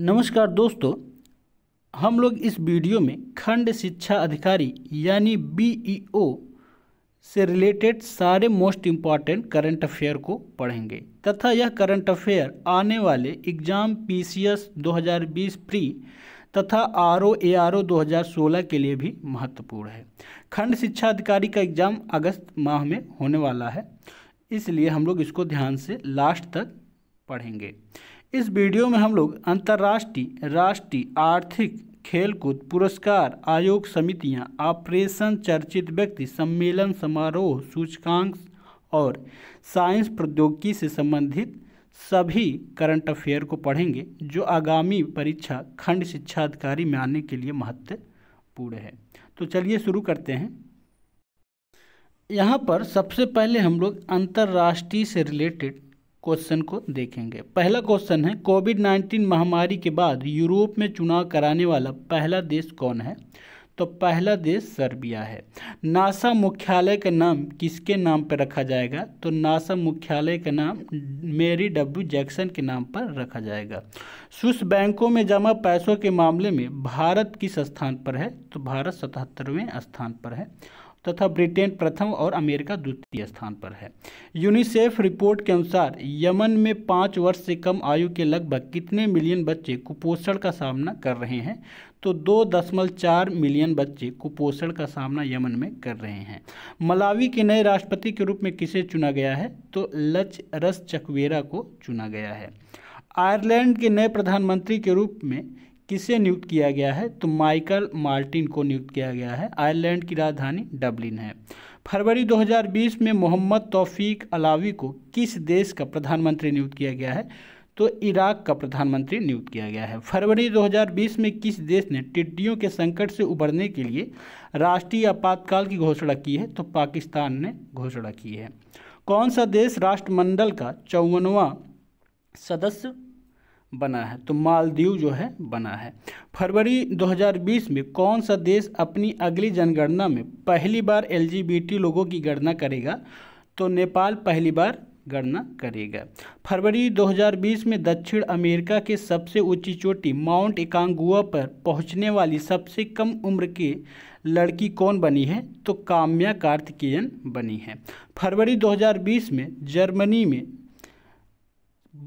नमस्कार दोस्तों हम लोग इस वीडियो में खंड शिक्षा अधिकारी यानी बीईओ e से रिलेटेड सारे मोस्ट इम्पॉर्टेंट करंट अफेयर को पढ़ेंगे तथा यह करंट अफेयर आने वाले एग्ज़ाम पीसीएस 2020 प्री तथा R O A R O दो के लिए भी महत्वपूर्ण है खंड शिक्षा अधिकारी का एग्ज़ाम अगस्त माह में होने वाला है इसलिए हम लोग इसको ध्यान से लास्ट तक पढ़ेंगे इस वीडियो में हम लोग अंतर्राष्ट्रीय राष्ट्रीय आर्थिक खेलकूद पुरस्कार आयोग समितियां ऑपरेशन चर्चित व्यक्ति सम्मेलन समारोह सूचकांक और साइंस प्रौद्योगिकी से संबंधित सभी करंट अफेयर को पढ़ेंगे जो आगामी परीक्षा खंड शिक्षा अधिकारी में आने के लिए महत्वपूर्ण है तो चलिए शुरू करते हैं यहाँ पर सबसे पहले हम लोग अंतर्राष्ट्रीय से रिलेटेड क्वेश्चन को देखेंगे पहला क्वेश्चन है कोविड नाइन्टीन महामारी के बाद यूरोप में चुनाव कराने वाला पहला देश कौन है तो पहला देश सर्बिया है नासा मुख्यालय का नाम किसके नाम पर रखा जाएगा तो नासा मुख्यालय का नाम मेरी डब्ल्यू जैक्सन के नाम पर रखा जाएगा स्विस बैंकों में जमा पैसों के मामले में भारत किस स्थान पर है तो भारत सतहत्तरवें स्थान पर है तथा ब्रिटेन प्रथम और अमेरिका द्वितीय स्थान पर है यूनिसेफ रिपोर्ट के अनुसार यमन में पाँच वर्ष से कम आयु के लगभग कितने मिलियन बच्चे कुपोषण का सामना कर रहे हैं तो दो दशमलव चार मिलियन बच्चे कुपोषण का सामना यमन में कर रहे हैं मलावी के नए राष्ट्रपति के रूप में किसे चुना गया है तो लच रस चकवेरा को चुना गया है आयरलैंड के नए प्रधानमंत्री के रूप में किसे नियुक्त किया गया है तो माइकल मार्टिन को नियुक्त किया गया है आयरलैंड की राजधानी डब्लिन है फरवरी 2020 में मोहम्मद तौफीक अलावी को किस देश का प्रधानमंत्री नियुक्त किया गया है तो इराक का प्रधानमंत्री नियुक्त किया गया है फरवरी 2020 में किस देश ने टिड्डियों के संकट से उबरने के लिए राष्ट्रीय आपातकाल की घोषणा की है तो पाकिस्तान ने घोषणा की है कौन सा देश राष्ट्रमंडल का चौवनवा सदस्य बना है तो मालदीव जो है बना है फरवरी 2020 में कौन सा देश अपनी अगली जनगणना में पहली बार एलजीबीटी लोगों की गणना करेगा तो नेपाल पहली बार गणना करेगा फरवरी 2020 में दक्षिण अमेरिका के सबसे ऊंची चोटी माउंट इकांगुआ पर पहुंचने वाली सबसे कम उम्र की लड़की कौन बनी है तो काम्या कार्तिकेयन बनी है फरवरी 2020 में जर्मनी में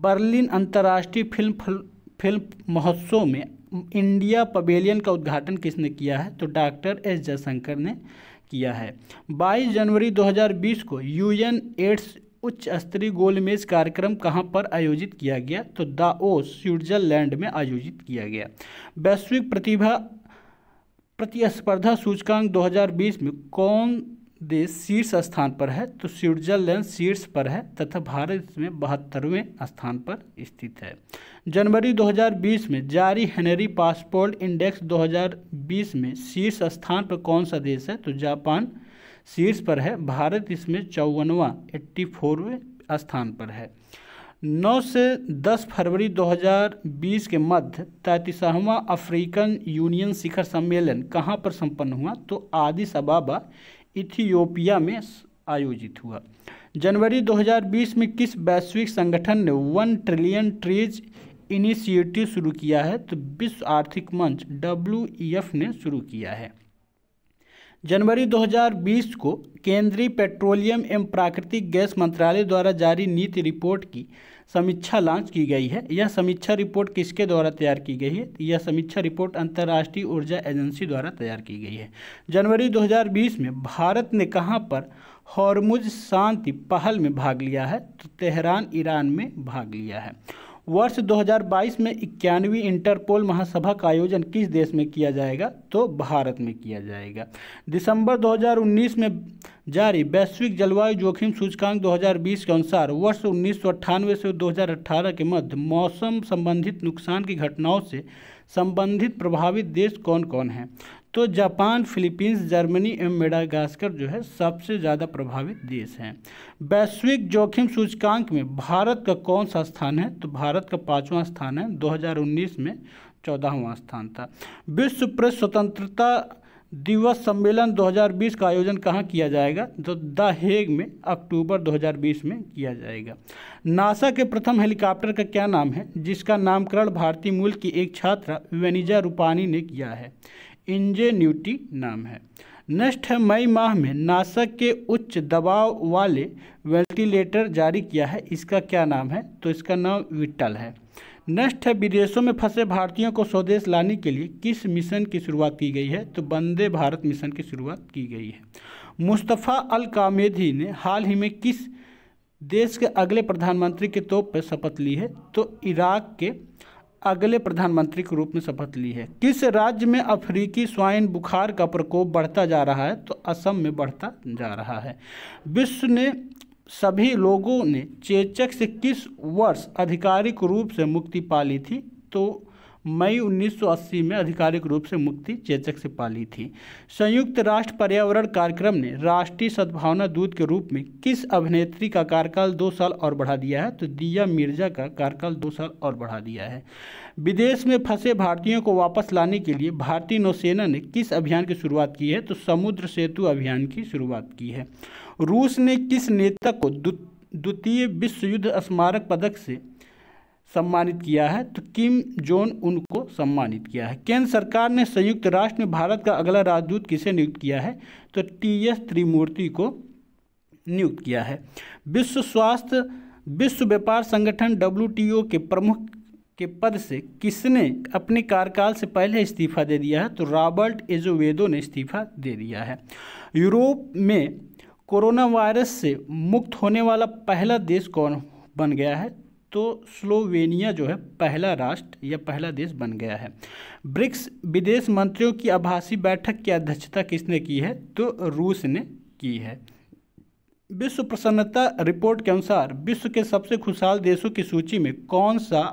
बर्लिन अंतर्राष्ट्रीय फिल्म फिल्म महोत्सव में इंडिया पवेलियन का उद्घाटन किसने किया है तो डॉक्टर एस जयशंकर ने किया है 22 जनवरी 2020 को यूएन एड्स उच्च स्तरीय गोलमेज कार्यक्रम कहाँ पर आयोजित किया गया तो दाओस स्विट्जरलैंड में आयोजित किया गया वैश्विक प्रतिभा प्रतिस्पर्धा सूचकांक 2020 में कौन देश शीर्ष स्थान पर है तो स्विट्जरलैंड शीर्ष पर है तथा भारत इसमें बहत्तरवें स्थान पर स्थित है जनवरी 2020 में जारी हेनरी पासपोर्ट इंडेक्स 2020 में शीर्ष स्थान पर कौन सा देश है तो जापान शीर्ष पर है भारत इसमें चौवनवा एट्टी फोरवें स्थान पर है 9 से 10 फरवरी 2020 के मध्य तैतीसवां अफ्रीकन यूनियन शिखर सम्मेलन कहाँ पर संपन्न हुआ तो आदि अबाबा इथियोपिया में आयोजित हुआ जनवरी 2020 में किस वैश्विक संगठन ने वन ट्रिलियन ट्रीज इनिशिएटिव शुरू किया है तो विश्व आर्थिक मंच डब्ल्यू ने शुरू किया है जनवरी 2020 को केंद्रीय पेट्रोलियम एवं प्राकृतिक गैस मंत्रालय द्वारा जारी नीति रिपोर्ट की समीक्षा लॉन्च की गई है यह समीक्षा रिपोर्ट किसके द्वारा तैयार की गई है यह समीक्षा रिपोर्ट अंतर्राष्ट्रीय ऊर्जा एजेंसी द्वारा तैयार की गई है जनवरी 2020 में भारत ने कहाँ पर हॉर्मुज शांति पहल में भाग लिया है तो तेहरान ईरान में भाग लिया है वर्ष 2022 में इक्यानवे इंटरपोल महासभा का आयोजन किस देश में किया जाएगा तो भारत में किया जाएगा दिसंबर 2019 में जारी वैश्विक जलवायु जोखिम सूचकांक 2020 के अनुसार वर्ष उन्नीस से 2018 के मध्य मौसम संबंधित नुकसान की घटनाओं से संबंधित प्रभावित देश कौन कौन हैं तो जापान फिलीपींस जर्मनी एवं मेडागास्कर जो है सबसे ज़्यादा प्रभावित देश हैं वैश्विक जोखिम सूचकांक में भारत का कौन सा स्थान है तो भारत का पाँचवा स्थान है दो में चौदहवां स्थान था विश्व प्रेस स्वतंत्रता दिवस सम्मेलन 2020 का आयोजन कहाँ किया जाएगा तो द हेग में अक्टूबर 2020 में किया जाएगा नासा के प्रथम हेलीकॉप्टर का क्या नाम है जिसका नामकरण भारतीय मूल की एक छात्रा वेनिजा रूपानी ने किया है इंजेन्यूटी नाम है नेक्स्ट है मई माह में नासा के उच्च दबाव वाले वेंटिलेटर जारी किया है इसका क्या नाम है तो इसका नाम विटल है नेक्स्ट है विदेशों में फंसे भारतीयों को स्वदेश लाने के लिए किस मिशन की शुरुआत की गई है तो वंदे भारत मिशन की शुरुआत की गई है मुस्तफ़ा अल कामेदी ने हाल ही में किस देश के अगले प्रधानमंत्री के तौर पर शपथ ली है तो इराक के अगले प्रधानमंत्री के रूप में शपथ ली है किस राज्य में अफ्रीकी स्वाइन बुखार का प्रकोप बढ़ता जा रहा है तो असम में बढ़ता जा रहा है विश्व ने सभी लोगों ने चेचक से किस वर्ष आधिकारिक रूप से मुक्ति पाली थी तो मई 1980 में आधिकारिक रूप से मुक्ति चेचक से पाली थी संयुक्त राष्ट्र पर्यावरण कार्यक्रम ने राष्ट्रीय सद्भावना दूत के रूप में किस अभिनेत्री का कार्यकाल दो साल और बढ़ा दिया है तो दिया मिर्जा का कार्यकाल दो साल और बढ़ा दिया है विदेश में फंसे भारतीयों को वापस लाने के लिए भारतीय नौसेना ने किस अभियान की शुरुआत की है तो समुद्र सेतु अभियान की शुरुआत की है रूस ने किस नेता को द्वितीय विश्व युद्ध स्मारक पदक से सम्मानित किया है तो किम जोन उनको सम्मानित किया है केंद्र सरकार ने संयुक्त राष्ट्र में भारत का अगला राजदूत किसे नियुक्त किया है तो टी एस त्रिमूर्ति को नियुक्त किया है विश्व स्वास्थ्य विश्व व्यापार संगठन डब्ल्यू के प्रमुख के पद से किसने अपने कार्यकाल से पहले इस्तीफा दे दिया है तो रॉबर्ट एजोवेदो ने इस्तीफा दे दिया है यूरोप में कोरोना वायरस से मुक्त होने वाला पहला देश कौन बन गया है तो स्लोवेनिया जो है पहला राष्ट्र या पहला देश बन गया है ब्रिक्स विदेश मंत्रियों की आभासी बैठक की अध्यक्षता किसने की है तो रूस ने की है विश्व प्रसन्नता रिपोर्ट के अनुसार विश्व के सबसे खुशहाल देशों की सूची में कौन सा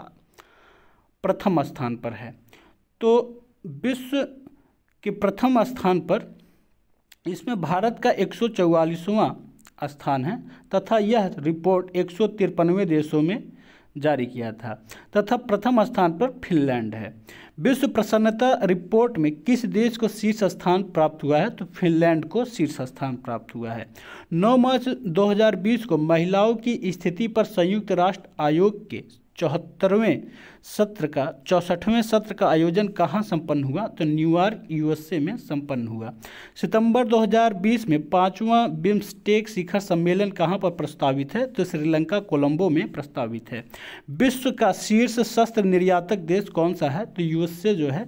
प्रथम स्थान पर है तो विश्व के प्रथम स्थान पर इसमें भारत का एक स्थान है तथा यह रिपोर्ट एक देशों में जारी किया था तथा प्रथम स्थान पर फिनलैंड है विश्व प्रसन्नता रिपोर्ट में किस देश को शीर्ष स्थान प्राप्त हुआ है तो फिनलैंड को शीर्ष स्थान प्राप्त हुआ है 9 मार्च 2020 को महिलाओं की स्थिति पर संयुक्त राष्ट्र आयोग के चौहत्तरवें सत्र का चौसठवें सत्र का आयोजन कहाँ संपन्न हुआ तो न्यूयॉर्क यूएसए में संपन्न हुआ सितंबर 2020 में पांचवा बिम्स्टेक शिखर सम्मेलन कहाँ पर प्रस्तावित है तो श्रीलंका कोलंबो में प्रस्तावित है विश्व का शीर्ष शस्त्र निर्यातक देश कौन सा है तो यूएसए जो है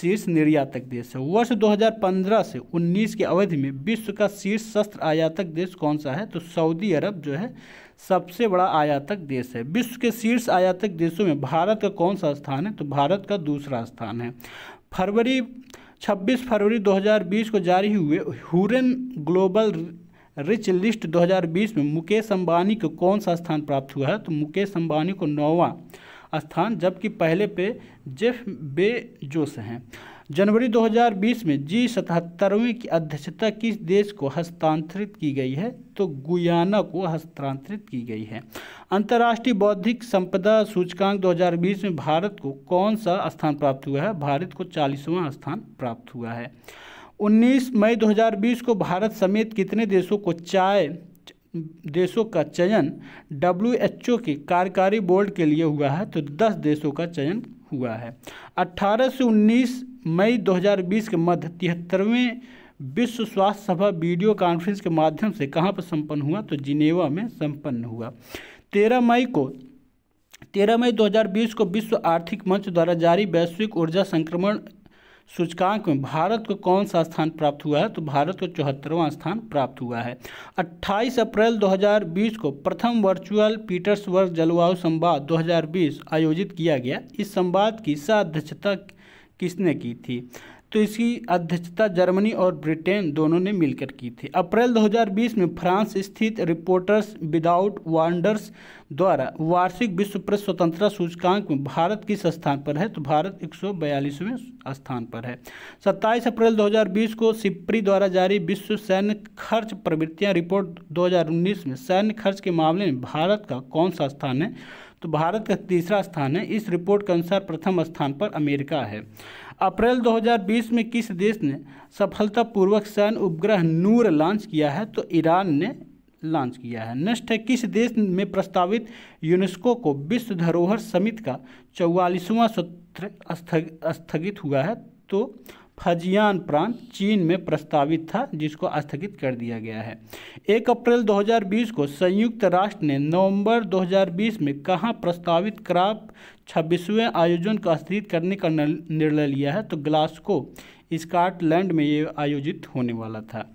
शीर्ष निर्यातक देश है वर्ष 2015 से 19 की अवधि में विश्व का शीर्ष शस्त्र आयातक देश कौन सा है तो सऊदी अरब जो है सबसे बड़ा आयातक देश है विश्व के शीर्ष आयातक देशों में भारत का कौन सा स्थान है तो भारत का दूसरा स्थान है फरवरी 26 फरवरी 2020 को जारी हुए हुरन ग्लोबल रिच लिस्ट 2020 में मुकेश अंबानी को कौन सा स्थान प्राप्त हुआ है तो मुकेश अंबानी को नौवा स्थान जबकि पहले पे जेफ बे जोस हैं जनवरी 2020 में जी सतहत्तरवीं की अध्यक्षता किस देश को हस्तांतरित की गई है तो गुयाना को हस्तांतरित की गई है अंतर्राष्ट्रीय बौद्धिक संपदा सूचकांक 2020 में भारत को कौन सा स्थान प्राप्त हुआ है भारत को चालीसवां स्थान प्राप्त हुआ है 19 मई 2020 को भारत समेत कितने देशों को चाय देशों का चयन डब्ल्यू के कार्यकारी बोर्ड के लिए हुआ है तो 10 देशों का चयन हुआ है 18 से 19 मई 2020 के मध्य तिहत्तरवें विश्व स्वास्थ्य सभा वीडियो कॉन्फ्रेंस के माध्यम से कहाँ पर संपन्न हुआ तो जिनेवा में संपन्न हुआ तेरह मई को तेरह मई 2020 को विश्व आर्थिक मंच द्वारा जारी वैश्विक ऊर्जा संक्रमण सूचकांक में भारत को कौन सा स्थान प्राप्त हुआ है तो भारत को चौहत्तरवां स्थान प्राप्त हुआ है 28 अप्रैल 2020 को प्रथम वर्चुअल पीटर्सबर्ग जलवायु संवाद 2020 आयोजित किया गया इस संवाद की सा अध्यक्षता किसने की थी तो इसकी अध्यक्षता जर्मनी और ब्रिटेन दोनों ने मिलकर की थी अप्रैल 2020 में फ्रांस स्थित रिपोर्टर्स विदाउट वांडर्स द्वारा वार्षिक विश्व प्रेस स्वतंत्रता सूचकांक में भारत किस स्थान पर है तो भारत एक स्थान पर है 27 अप्रैल 2020 को सिप्री द्वारा जारी विश्व सैन्य खर्च प्रवृत्तियां रिपोर्ट 2019 में सैन्य खर्च के मामले में भारत का कौन सा स्थान है तो भारत का तीसरा स्थान है इस रिपोर्ट के अनुसार प्रथम स्थान पर अमेरिका है अप्रैल 2020 में किस देश ने सफलतापूर्वक सैन्य उपग्रह नूर लॉन्च किया है तो ईरान ने लॉन्च किया है नेक्स्ट है किस देश में प्रस्तावित यूनेस्को को विश्व धरोहर समिति का चौवालीसवां सत्र स्थगित हुआ है तो फजियान प्रांत चीन में प्रस्तावित था जिसको स्थगित कर दिया गया है एक अप्रैल 2020 को संयुक्त राष्ट्र ने नवंबर 2020 में कहाँ प्रस्तावित क्राप छब्बीसवें आयोजन को स्थगित करने का निर्णय लिया है तो ग्लास्को स्कॉटलैंड में ये आयोजित होने वाला था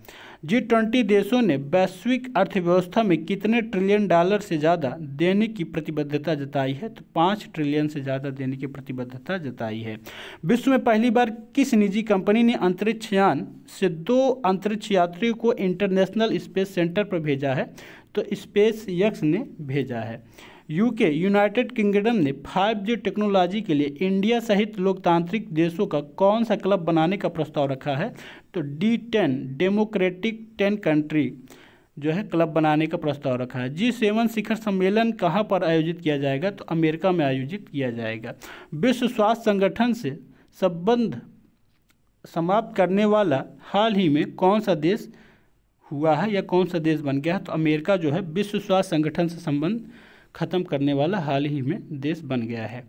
जी ट्वेंटी देशों ने वैश्विक अर्थव्यवस्था में कितने ट्रिलियन डॉलर से ज़्यादा देने की प्रतिबद्धता जताई है तो पाँच ट्रिलियन से ज़्यादा देने की प्रतिबद्धता जताई है विश्व में पहली बार किस निजी कंपनी ने अंतरिक्ष यान से दो अंतरिक्ष यात्रियों को इंटरनेशनल स्पेस सेंटर पर भेजा है तो स्पेस यक्स ने भेजा है यूके यूनाइटेड किंगडम ने 5G टेक्नोलॉजी के लिए इंडिया सहित लोकतांत्रिक देशों का कौन सा क्लब बनाने का प्रस्ताव रखा है तो D ten democratic ten country जो है क्लब बनाने का प्रस्ताव रखा है जी सेवन शिखर सम्मेलन कहाँ पर आयोजित किया जाएगा तो अमेरिका में आयोजित किया जाएगा विश्व स्वास्थ्य संगठन से संबंध समाप्त करने वाला हाल ही में कौन सा देश हुआ है या कौन सा देश बन गया है तो अमेरिका जो है विश्व स्वास्थ्य संगठन से संबंध ख़त्म करने वाला हाल ही में देश बन गया है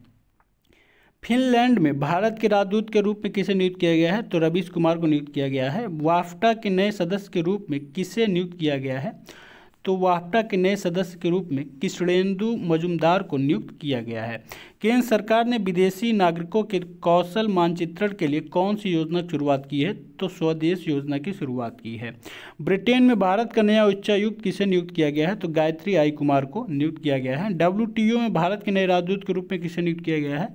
फिनलैंड में भारत के राजदूत के रूप में किसे नियुक्त किया गया है तो रवीश कुमार को नियुक्त किया गया है वाफ्टा के नए सदस्य के रूप में किसे नियुक्त किया गया है तो वाहपटा के नए सदस्य के रूप में किशोरेंदु मजुमदार को नियुक्त किया गया है केंद्र सरकार ने विदेशी नागरिकों के कौशल मानचित्रण के लिए कौन सी योजना शुरुआत की है तो स्वदेश योजना की शुरुआत की है ब्रिटेन में भारत का नया उच्चायुक्त किसे नियुक्त किया गया है तो गायत्री आई कुमार को नियुक्त किया गया है डब्ल्यू में भारत के नए राजदूत के रूप में किसे नियुक्त किया गया है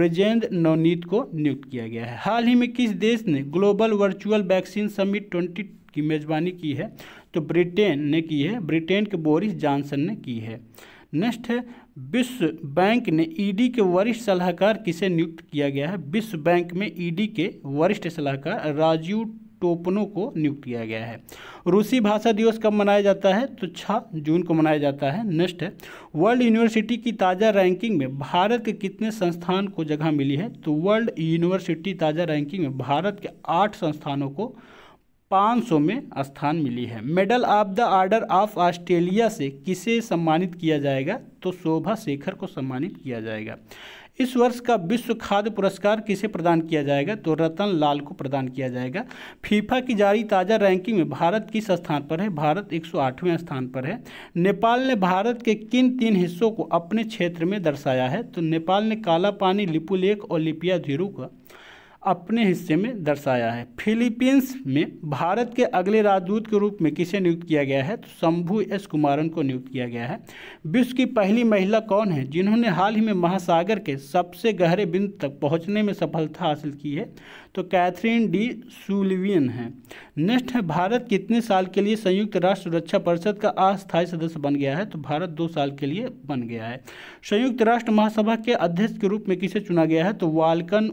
ब्रजेंद्र नवनीत को नियुक्त किया गया है हाल ही में किस देश ने global virtual vaccine summit twenty की मेजबानी की है तो ब्रिटेन ने की है ब्रिटेन के बोरिस जॉनसन ने की है नेक्स्ट है विश्व बैंक ने ईडी के वरिष्ठ सलाहकार किसे नियुक्त किया गया है विश्व बैंक में ईडी के वरिष्ठ सलाहकार राजीव टोपनों को नियुक्त किया गया है रूसी भाषा दिवस कब मनाया जाता है तो छः जून को मनाया जाता है नेक्स्ट है वर्ल्ड यूनिवर्सिटी की ताज़ा रैंकिंग में भारत के कितने संस्थान को जगह मिली है तो वर्ल्ड यूनिवर्सिटी ताज़ा रैंकिंग में भारत के आठ संस्थानों को 500 में स्थान मिली है medal of the order of Australia से किसे सम्मानित किया जाएगा तो शोभा शेखर को सम्मानित किया जाएगा इस वर्ष का विश्व खाद्य पुरस्कार किसे प्रदान किया जाएगा तो रतन लाल को प्रदान किया जाएगा फीफा की जारी ताज़ा रैंकिंग में भारत किस स्थान पर है भारत 108वें स्थान पर है नेपाल ने भारत के किन तीन हिस्सों को अपने क्षेत्र में दर्शाया है तो नेपाल ने काला पानी लिपुलेख और लिपिया धीरू का अपने हिस्से में दर्शाया है फिलीपींस में भारत के अगले राजदूत के रूप में किसे नियुक्त किया गया है तो शंभू एस कुमारन को नियुक्त किया गया है विश्व की पहली महिला कौन है जिन्होंने हाल ही में महासागर के सबसे गहरे बिंदु तक पहुंचने में सफलता हासिल की है तो कैथरीन डी सुलिवियन है नेक्स्ट है भारत कितने साल के लिए संयुक्त राष्ट्र सुरक्षा परिषद का अस्थायी सदस्य बन गया है तो भारत दो साल के लिए बन गया है संयुक्त राष्ट्र महासभा के अध्यक्ष के रूप में किसे चुना गया है तो वालकन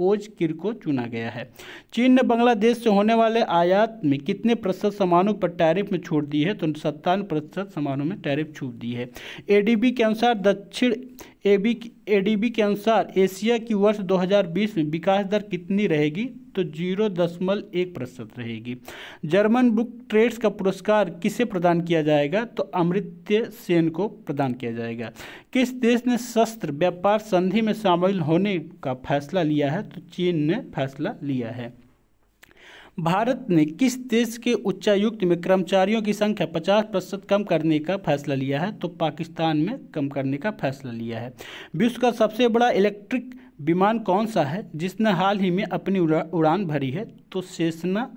ओज किर को चुना गया है चीन ने बांग्लादेश से होने वाले आयात में कितने प्रतिशत सामानों पर टैरिफ में छूट दी है तो सत्तावन प्रतिशत सामानों में टैरिफ छूट दी है एडीबी के अनुसार दक्षिण A B A D B के अनुसार एशिया की वर्ष 2020 में विकास दर कितनी रहेगी तो जीरो दशमलव एक प्रतिशत रहेगी जर्मन बुक ट्रेड्स का पुरस्कार किसे प्रदान किया जाएगा तो अमृत्य सेन को प्रदान किया जाएगा किस देश ने शस्त्र व्यापार संधि में शामिल होने का फैसला लिया है तो चीन ने फैसला लिया है भारत ने किस देश के उच्चायुक्त में कर्मचारियों की संख्या पचास प्रतिशत कम करने का फैसला लिया है तो पाकिस्तान में कम करने का फैसला लिया है विश्व का सबसे बड़ा इलेक्ट्रिक विमान कौन सा है जिसने हाल ही में अपनी उड़ान भरी है तो सेसना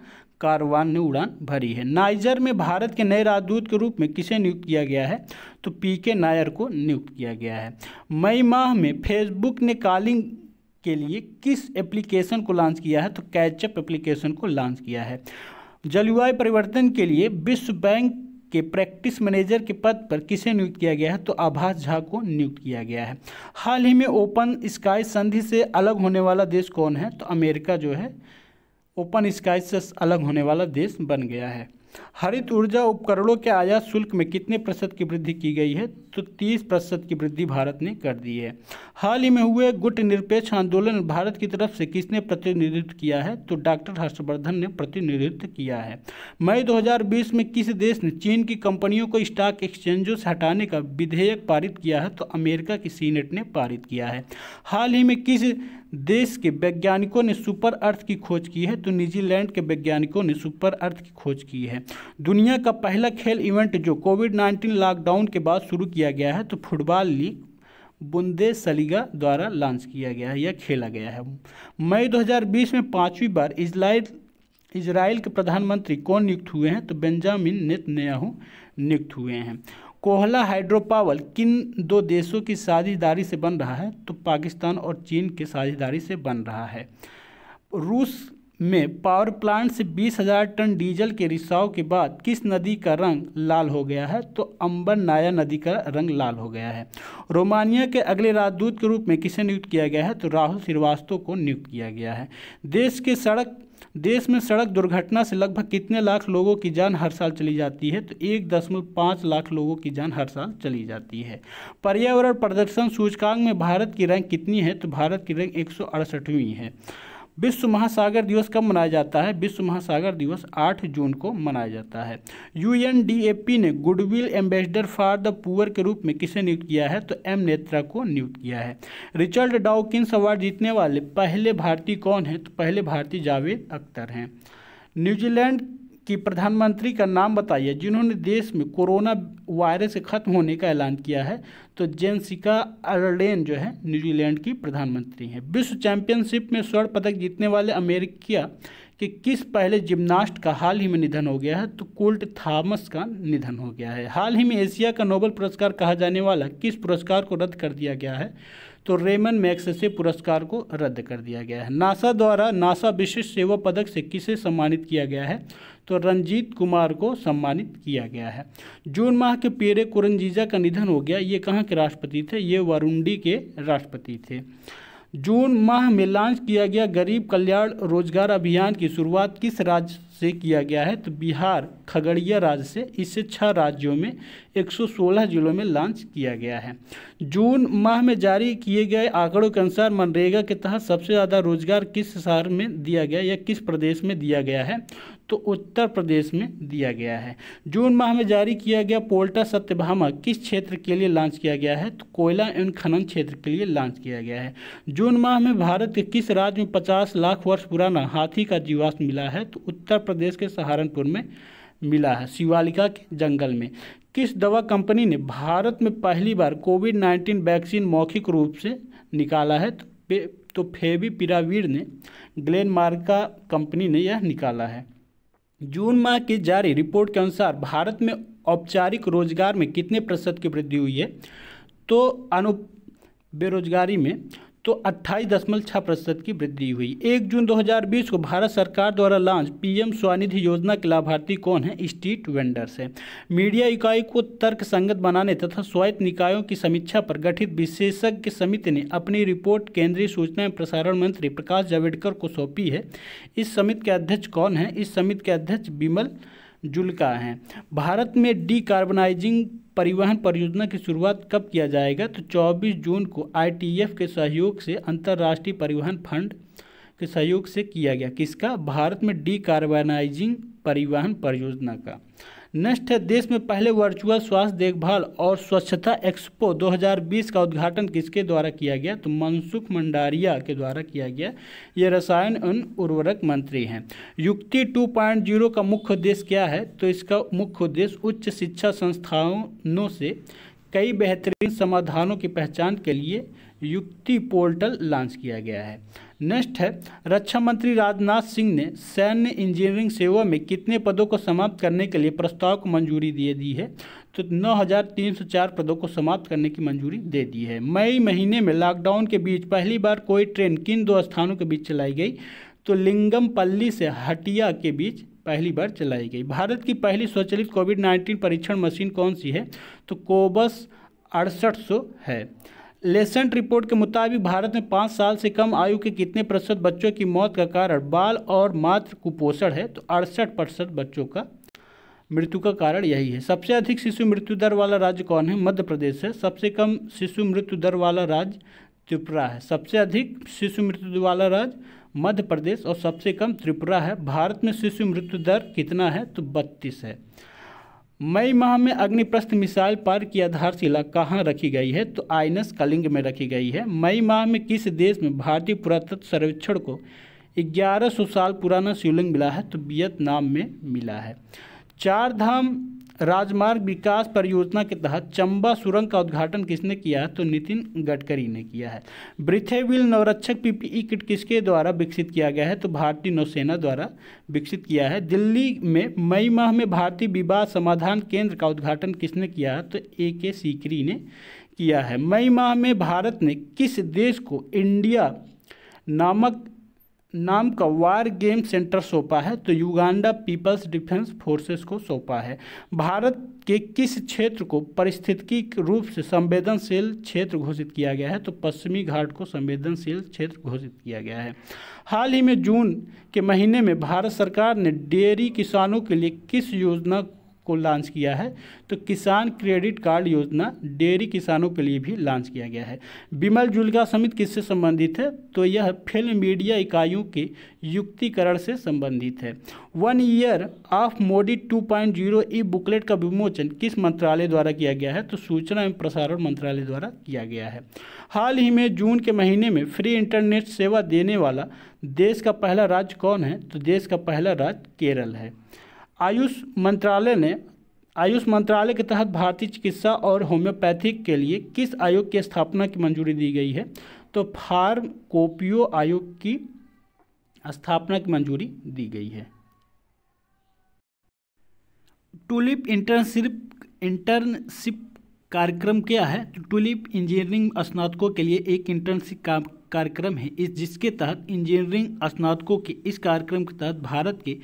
कारवान ने उड़ान भरी है नाइजर में भारत के नए राजदूत के रूप में किसे नियुक्त किया गया है तो पी के नायर को नियुक्त किया गया है मई माह में फेसबुक ने कालिंग के लिए किस एप्लीकेशन को लॉन्च किया है तो कैचअप एप्लीकेशन को लॉन्च किया है जलवायु परिवर्तन के लिए विश्व बैंक के प्रैक्टिस मैनेजर के पद पर किसे नियुक्त किया गया है तो आभास झा को नियुक्त किया गया है हाल ही में ओपन स्काई संधि से अलग होने वाला देश कौन है तो अमेरिका जो है ओपन स्काई से अलग होने वाला देश बन गया है हरित ऊर्जा उपकरणों के आयात शुल्क में कितने प्रतिशत की वृद्धि की गई है तो 30 प्रतिशत की वृद्धि भारत ने कर दी है हाल ही में हुए गुट निरपेक्ष आंदोलन भारत की तरफ से किसने प्रतिनिधित्व किया है तो डॉक्टर हर्षवर्धन ने प्रतिनिधित्व किया है मई 2020 में किस देश ने चीन की कंपनियों को स्टॉक एक्सचेंजों से हटाने का विधेयक पारित किया है तो अमेरिका की सीनेट ने पारित किया है हाल ही में किस देश के वैज्ञानिकों ने सुपर अर्थ की खोज की है तो न्यूजीलैंड के वैज्ञानिकों ने सुपर अर्थ की खोज की है हैं दुनिया का पहला खेल इवेंट जो कोविड नाइन्टीन लॉकडाउन के बाद शुरू किया गया है तो फुटबॉल लीग बुंदे सलीगा द्वारा लॉन्च किया गया है या खेला गया है मई 2020 में पांचवी बार इजराइल इजराइल के प्रधानमंत्री कौन नियुक्त हुए हैं तो बेंजामिन नित नियुक्त हुए हैं कोहला हाइड्रो पावर किन दो देशों की साझेदारी से बन रहा है तो पाकिस्तान और चीन के साझेदारी से बन रहा है रूस में पावर प्लांट से 20,000 टन डीजल के रिसाव के बाद किस नदी का रंग लाल हो गया है तो अंबर नाया नदी का रंग लाल हो गया है रोमानिया के अगले राजदूत के रूप में किसे नियुक्त किया गया है तो राहुल श्रीवास्तव को नियुक्त किया गया है देश के सड़क देश में सड़क दुर्घटना से लगभग कितने लाख लोगों की जान हर साल चली जाती है तो एक दशमलव पाँच लाख लोगों की जान हर साल चली जाती है पर्यावरण प्रदर्शन सूचकांक में भारत की रैंक कितनी है तो भारत की रैंक एक है विश्व महासागर दिवस कब मनाया जाता है विश्व महासागर दिवस 8 जून को मनाया जाता है यू ने goodwill ambassador for the poor के रूप में किसे नियुक्त किया है तो एम नेत्रा को नियुक्त किया है रिचर्ड डाउकिस अवार्ड जीतने वाले पहले भारतीय कौन है तो पहले भारतीय जावेद अख्तर हैं न्यूजीलैंड कि प्रधानमंत्री का नाम बताइए जिन्होंने देश में कोरोना वायरस खत्म होने का ऐलान किया है तो जेंसिका अर्डेन जो है न्यूजीलैंड की प्रधानमंत्री हैं विश्व चैंपियनशिप में स्वर्ण पदक जीतने वाले अमेरिका के किस पहले जिम्नास्ट का हाल ही में निधन हो गया है तो कोल्ट थामस का निधन हो गया है हाल ही में एशिया का नोबल पुरस्कार कहा जाने वाला किस पुरस्कार को रद्द कर दिया गया है तो रेमन मैक्स से पुरस्कार को रद्द कर दिया गया है नासा द्वारा नासा विशिष्ट सेवा पदक से किसे सम्मानित किया गया है तो रंजीत कुमार को सम्मानित किया गया है जून माह के पेरे कुरंजीजा का निधन हो गया ये कहाँ के राष्ट्रपति थे ये वरुंडी के राष्ट्रपति थे जून माह में लॉन्च किया गया गरीब कल्याण रोजगार अभियान की शुरुआत किस राज्य से किया गया है तो बिहार खगड़िया राज्य से इसे छः राज्यों में 116 जिलों में लॉन्च किया गया है जून माह में जारी किए गए आंकड़ों के अनुसार मनरेगा के तहत सबसे ज़्यादा रोजगार किस शहर में दिया गया या किस प्रदेश में दिया गया है तो उत्तर प्रदेश में दिया गया है जून माह में जारी किया गया पोल्टा सत्यभामा किस क्षेत्र के लिए लॉन्च किया गया है तो कोयला एवं खनन क्षेत्र के लिए लॉन्च किया गया है जून माह में भारत के किस राज्य में पचास लाख वर्ष पुराना हाथी का जीवाश्म मिला है तो उत्तर प्रदेश के सहारनपुर में मिला है शिवालिका के जंगल में किस दवा कंपनी ने भारत में पहली बार कोविड नाइन्टीन वैक्सीन मौखिक रूप से निकाला है तो, तो फेवी पिरावीर ने ग्लेनमार्का कंपनी ने यह निकाला है जून माह की जारी रिपोर्ट के अनुसार भारत में औपचारिक रोजगार में कितने प्रतिशत की वृद्धि हुई है तो अनु बेरोजगारी में तो अट्ठाईस दशमलव छः प्रतिशत की वृद्धि हुई एक जून 2020 को भारत सरकार द्वारा लॉन्च पीएम स्वानिधि योजना के लाभार्थी कौन है स्ट्रीट वेंडर्स हैं मीडिया इकाई को तर्क संगत बनाने तथा स्वायत्त निकायों की समीक्षा पर गठित विशेषज्ञ समिति ने अपनी रिपोर्ट केंद्रीय सूचना एवं प्रसारण मंत्री प्रकाश जावड़ेकर को सौंपी है इस समिति के अध्यक्ष कौन है इस समिति के अध्यक्ष बिमल जुलका हैं भारत में डीकार्बनाइजिंग परिवहन परियोजना की शुरुआत कब किया जाएगा तो 24 जून को आई के सहयोग से अंतर्राष्ट्रीय परिवहन फंड के सहयोग से किया गया किसका भारत में डीकार्बनाइजिंग परिवहन परियोजना का नेक्स्ट है देश में पहले वर्चुअल स्वास्थ्य देखभाल और स्वच्छता एक्सपो 2020 का उद्घाटन किसके द्वारा किया गया तो मनसुख मंडारिया के द्वारा किया गया ये रसायन एवं उर्वरक मंत्री हैं युक्ति 2.0 का मुख्य उद्देश्य क्या है तो इसका मुख्य उद्देश्य उच्च शिक्षा संस्थानों से कई बेहतरीन समाधानों की पहचान के लिए युक्ति पोर्टल लॉन्च किया गया है नेक्स्ट है रक्षा मंत्री राजनाथ सिंह ने सैन्य इंजीनियरिंग सेवा में कितने पदों को समाप्त करने के लिए प्रस्ताव को मंजूरी दे दी है तो 9,304 पदों को समाप्त करने की मंजूरी दे दी है मई महीने में लॉकडाउन के बीच पहली बार कोई ट्रेन किन दो स्थानों के बीच चलाई गई तो लिंगमपल्ली से हटिया के बीच पहली बार चलाई गई भारत की पहली स्वचालित कोविड नाइन्टीन परीक्षण मशीन कौन सी है तो कोबस अड़सठ है लेसेंट रिपोर्ट के मुताबिक भारत में पाँच साल से कम आयु के कितने प्रतिशत बच्चों की मौत का कारण बाल और मात्र कुपोषण है तो अड़सठ प्रतिशत बच्चों का मृत्यु का कारण यही है सबसे अधिक शिशु मृत्यु दर वाला राज्य कौन है मध्य प्रदेश है सबसे कम शिशु मृत्यु दर वाला राज्य त्रिपुरा है सबसे अधिक शिशु मृत्यु वाला राज्य मध्य प्रदेश और सबसे कम त्रिपुरा है भारत में शिशु मृत्यु दर कितना है तो बत्तीस है मई माह में अग्निप्रस्थ मिसाइल पार्क की आधारशिला कहाँ रखी गई है तो आइनस कलिंग में रखी गई है मई माह में किस देश में भारतीय पुरातत्व सर्वेक्षण को 1100 साल पुराना शिवलिंग मिला है तो वियतनाम में मिला है चार धाम राजमार्ग विकास परियोजना के तहत चंबा सुरंग का उद्घाटन किसने किया है तो नितिन गडकरी ने किया है ब्रिथेविल नवरक्षक पीपीई किट किसके द्वारा विकसित किया गया है तो भारतीय नौसेना द्वारा विकसित किया है दिल्ली में मई माह में भारतीय विवाद समाधान केंद्र का उद्घाटन किसने किया है तो ए के सीकरी ने किया है मई माह में भारत ने किस देश को इंडिया नामक नाम का वार गेम सेंटर सौंपा है तो युगांडा पीपल्स डिफेंस फोर्सेस को सौंपा है भारत के किस क्षेत्र को परिस्थितिकी रूप से संवेदनशील क्षेत्र घोषित किया गया है तो पश्चिमी घाट को संवेदनशील क्षेत्र घोषित किया गया है हाल ही में जून के महीने में भारत सरकार ने डेयरी किसानों के लिए किस योजना को लॉन्च किया है तो किसान क्रेडिट कार्ड योजना डेयरी किसानों के लिए भी लॉन्च किया गया है बिमल जुल्का समिति किससे संबंधित है तो यह फिल्म मीडिया इकाइयों के युक्तिकरण से संबंधित है वन ईयर ऑफ मोडी 2.0 पॉइंट जीरो ई बुकलेट का विमोचन किस मंत्रालय द्वारा किया गया है तो सूचना एवं प्रसारण मंत्रालय द्वारा किया गया है हाल ही में जून के महीने में फ्री इंटरनेट सेवा देने वाला देश का पहला राज्य कौन है तो देश का पहला राज्य केरल है आयुष मंत्रालय ने आयुष मंत्रालय के तहत भारतीय चिकित्सा और होम्योपैथिक के लिए किस आयोग की स्थापना की मंजूरी दी गई है तो फार्मकोपियो आयोग की स्थापना की मंजूरी दी गई है टूलिप इंटर्नशिप इंटर्नशिप कार्यक्रम क्या है तो टूलिप इंजीनियरिंग स्नातकों के लिए एक इंटर्नशिप का कार्यक्रम है इस जिसके तहत इंजीनियरिंग स्नातकों के इस कार्यक्रम के तहत भारत के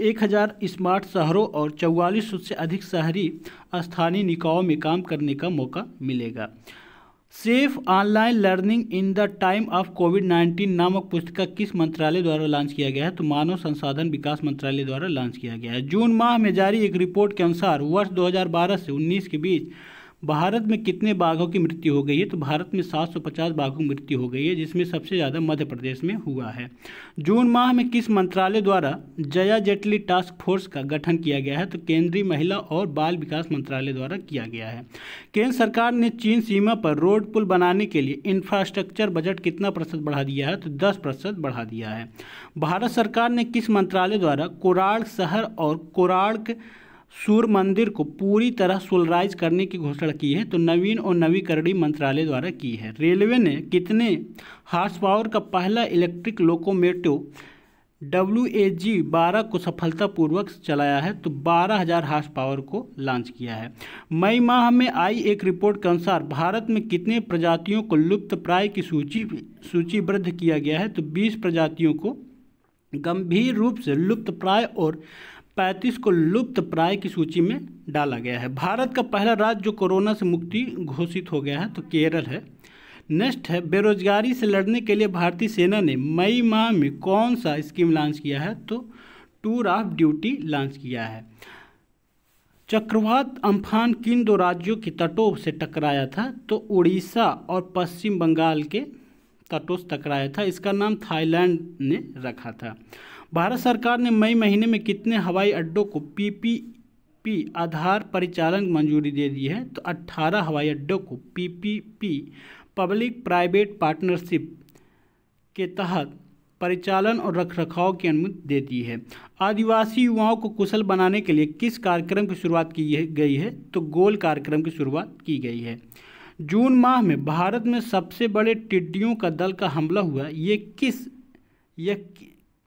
एक हज़ार स्मार्ट शहरों और चौवालीस सौ से अधिक शहरी स्थानीय निकायों में काम करने का मौका मिलेगा safe online learning in the time of COVID 19 नामक पुस्तक किस मंत्रालय द्वारा लॉन्च किया गया है तो मानव संसाधन विकास मंत्रालय द्वारा लॉन्च किया गया है जून माह में जारी एक रिपोर्ट के अनुसार वर्ष 2012 से 19 के बीच भारत में कितने बाघों की मृत्यु हो गई है तो भारत में 750 बाघों की मृत्यु हो गई है जिसमें सबसे ज़्यादा मध्य प्रदेश में हुआ है जून माह में किस मंत्रालय द्वारा जया जेटली टास्क फोर्स का गठन किया गया है तो केंद्रीय महिला और बाल विकास मंत्रालय द्वारा किया गया है केंद्र सरकार ने चीन सीमा पर रोड पुल बनाने के लिए इंफ्रास्ट्रक्चर बजट कितना प्रतिशत बढ़ा दिया है तो दस प्रतिशत बढ़ा दिया है भारत सरकार ने किस मंत्रालय द्वारा कोराड़ शहर और कोराड़ सूर्य मंदिर को पूरी तरह सोलराइज करने की घोषणा की है तो नवीन और नवीकरणीय मंत्रालय द्वारा की है रेलवे ने कितने हार्स पावर का पहला electric locomotive W A G बारह को सफलतापूर्वक चलाया है तो बारह हज़ार हार्स पावर को लॉन्च किया है मई माह में आई एक रिपोर्ट के अनुसार भारत में कितने प्रजातियों को लुप्त प्राय की सूची सूचीबद्ध किया गया है तो बीस प्रजातियों को गंभीर रूप से लुप्त प्राय और पैंतीस को लुप्त प्राय की सूची में डाला गया है भारत का पहला राज्य जो कोरोना से मुक्ति घोषित हो गया है तो केरल है नेक्स्ट है बेरोजगारी से लड़ने के लिए भारतीय सेना ने मई माह में कौन सा स्कीम लॉन्च किया है तो टूर ऑफ ड्यूटी लॉन्च किया है चक्रवात अम्फान किन दो राज्यों के तटों से टकराया था तो उड़ीसा और पश्चिम बंगाल के तटों से टकराया था इसका नाम थाईलैंड ने रखा था भारत सरकार ने मई महीने में कितने हवाई अड्डों को पीपीपी आधार परिचालन मंजूरी दे दी है तो 18 हवाई अड्डों को पीपीपी पब्लिक प्राइवेट पार्टनरशिप के तहत परिचालन और रखरखाव की अनुमति दे दी है आदिवासी युवाओं को कुशल बनाने के लिए किस कार्यक्रम की शुरुआत की गई है तो गोल कार्यक्रम की शुरुआत की गई है जून माह में भारत में सबसे बड़े टिड्डियों का दल का हमला हुआ ये किस यह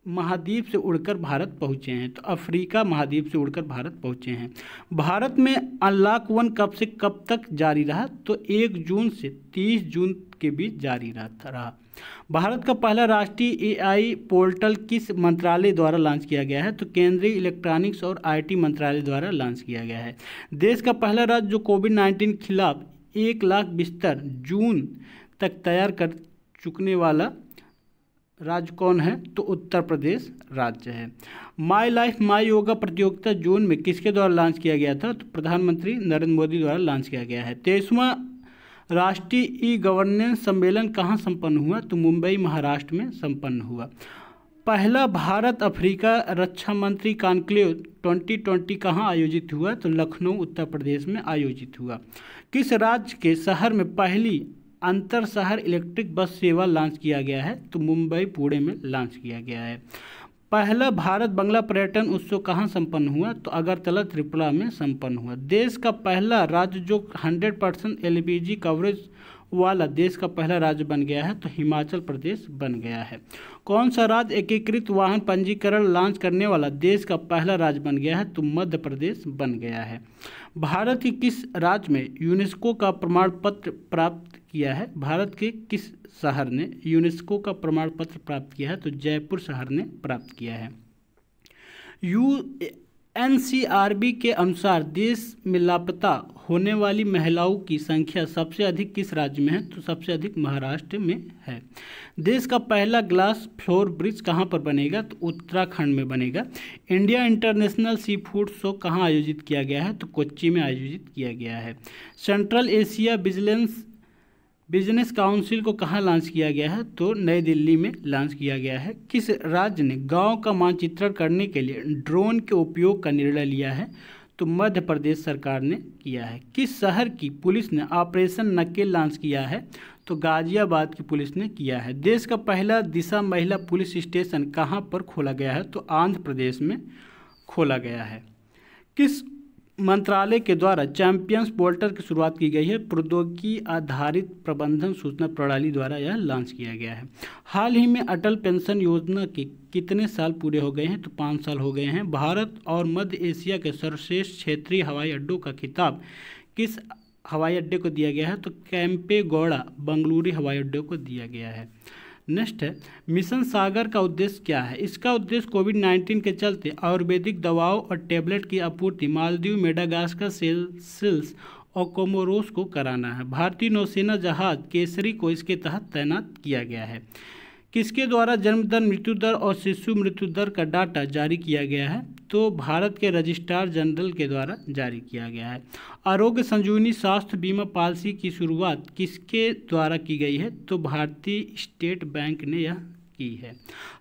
महाद्वीप से उड़कर भारत पहुंचे हैं तो अफ्रीका महाद्वीप से उड़कर भारत पहुंचे हैं भारत में अनलॉक वन कब से कब तक जारी रहा तो एक जून से तीस जून के बीच जारी रहा भारत का पहला राष्ट्रीय एआई पोर्टल किस मंत्रालय द्वारा लॉन्च किया गया है तो केंद्रीय इलेक्ट्रॉनिक्स और आईटी मंत्रालय द्वारा लॉन्च किया गया है देश का पहला राज्य जो कोविड नाइन्टीन के खिलाफ एक लाख बिस्तर जून तक तैयार कर चुकने वाला राज्य कौन है तो उत्तर प्रदेश राज्य है माई लाइफ माई योगा प्रतियोगिता जून में किसके द्वारा लॉन्च किया गया था तो प्रधानमंत्री नरेंद्र मोदी द्वारा लॉन्च किया गया है तेईसवा राष्ट्रीय ई गवर्नेंस सम्मेलन कहाँ संपन्न हुआ तो मुंबई महाराष्ट्र में संपन्न हुआ पहला भारत अफ्रीका रक्षा मंत्री कॉन्क्लेव 2020 कहाँ आयोजित हुआ तो लखनऊ उत्तर प्रदेश में आयोजित हुआ किस राज्य के शहर में पहली अंतर शहर इलेक्ट्रिक बस सेवा लॉन्च किया गया है तो मुंबई पुणे में लॉन्च किया गया है पहला भारत बंगला पर्यटन उत्सव कहाँ संपन्न हुआ तो अगरतला त्रिपुरा में संपन्न हुआ देश का पहला राज्य जो 100 परसेंट एल कवरेज वाला देश का पहला राज्य बन गया है तो हिमाचल प्रदेश बन गया है कौन सा राज्य एकीकृत वाहन पंजीकरण लॉन्च करने वाला देश का पहला राज्य बन गया है तो मध्य प्रदेश बन गया है भारत के किस राज्य में यूनेस्को का प्रमाण पत्र प्राप्त किया है भारत के किस शहर ने यूनेस्को का प्रमाण पत्र प्राप्त किया है तो जयपुर शहर ने प्राप्त किया है यू एनसीआरबी के अनुसार देश में लापता होने वाली महिलाओं की संख्या सबसे अधिक किस राज्य में है तो सबसे अधिक महाराष्ट्र में है देश का पहला ग्लास फ्लोर ब्रिज कहां पर बनेगा तो उत्तराखंड में बनेगा India international seafood show कहां आयोजित किया गया है तो कोच्चि में आयोजित किया गया है central Asia vigilance business council को कहाँ लॉन्च किया गया है तो नई दिल्ली में लॉन्च किया गया है किस राज्य ने गांव का मानचित्रण करने के लिए ड्रोन के उपयोग का निर्णय लिया है तो मध्य प्रदेश सरकार ने किया है किस शहर की पुलिस ने ऑपरेशन नकेल लॉन्च किया है तो गाजियाबाद की पुलिस ने किया है देश का पहला दिशा महिला पुलिस स्टेशन कहाँ पर खोला गया है तो आंध्र प्रदेश में खोला गया है किस मंत्रालय के द्वारा चैंपियंस पोर्टल की शुरुआत की गई है प्रौद्योगिकी आधारित प्रबंधन सूचना प्रणाली द्वारा यह लॉन्च किया गया है हाल ही में अटल पेंशन योजना के कितने साल पूरे हो गए हैं तो पाँच साल हो गए हैं भारत और मध्य एशिया के सर्वश्रेष्ठ क्षेत्रीय हवाई अड्डों का खिताब किस हवाई अड्डे को दिया गया है तो कैंपे गौड़ा बंगलुरु हवाई अड्डे को दिया गया है नेक्स्ट है मिशन सागर का उद्देश्य क्या है इसका उद्देश्य कोविड 19 के चलते आयुर्वेदिक दवाओं और टेबलेट की आपूर्ति मालदीव मेडागास्कर सेल्स और कोमोरोस को कराना है भारतीय नौसेना जहाज केसरी को इसके तहत तैनात किया गया है किसके द्वारा जन्म दर मृत्यु दर और शिशु मृत्यु दर का डाटा जारी किया गया है तो भारत के रजिस्ट्रार जनरल के द्वारा जारी किया गया है आरोग्य संजीवनी स्वास्थ्य बीमा पॉलिसी की शुरुआत किसके द्वारा की गई है तो भारतीय स्टेट बैंक ने यह की है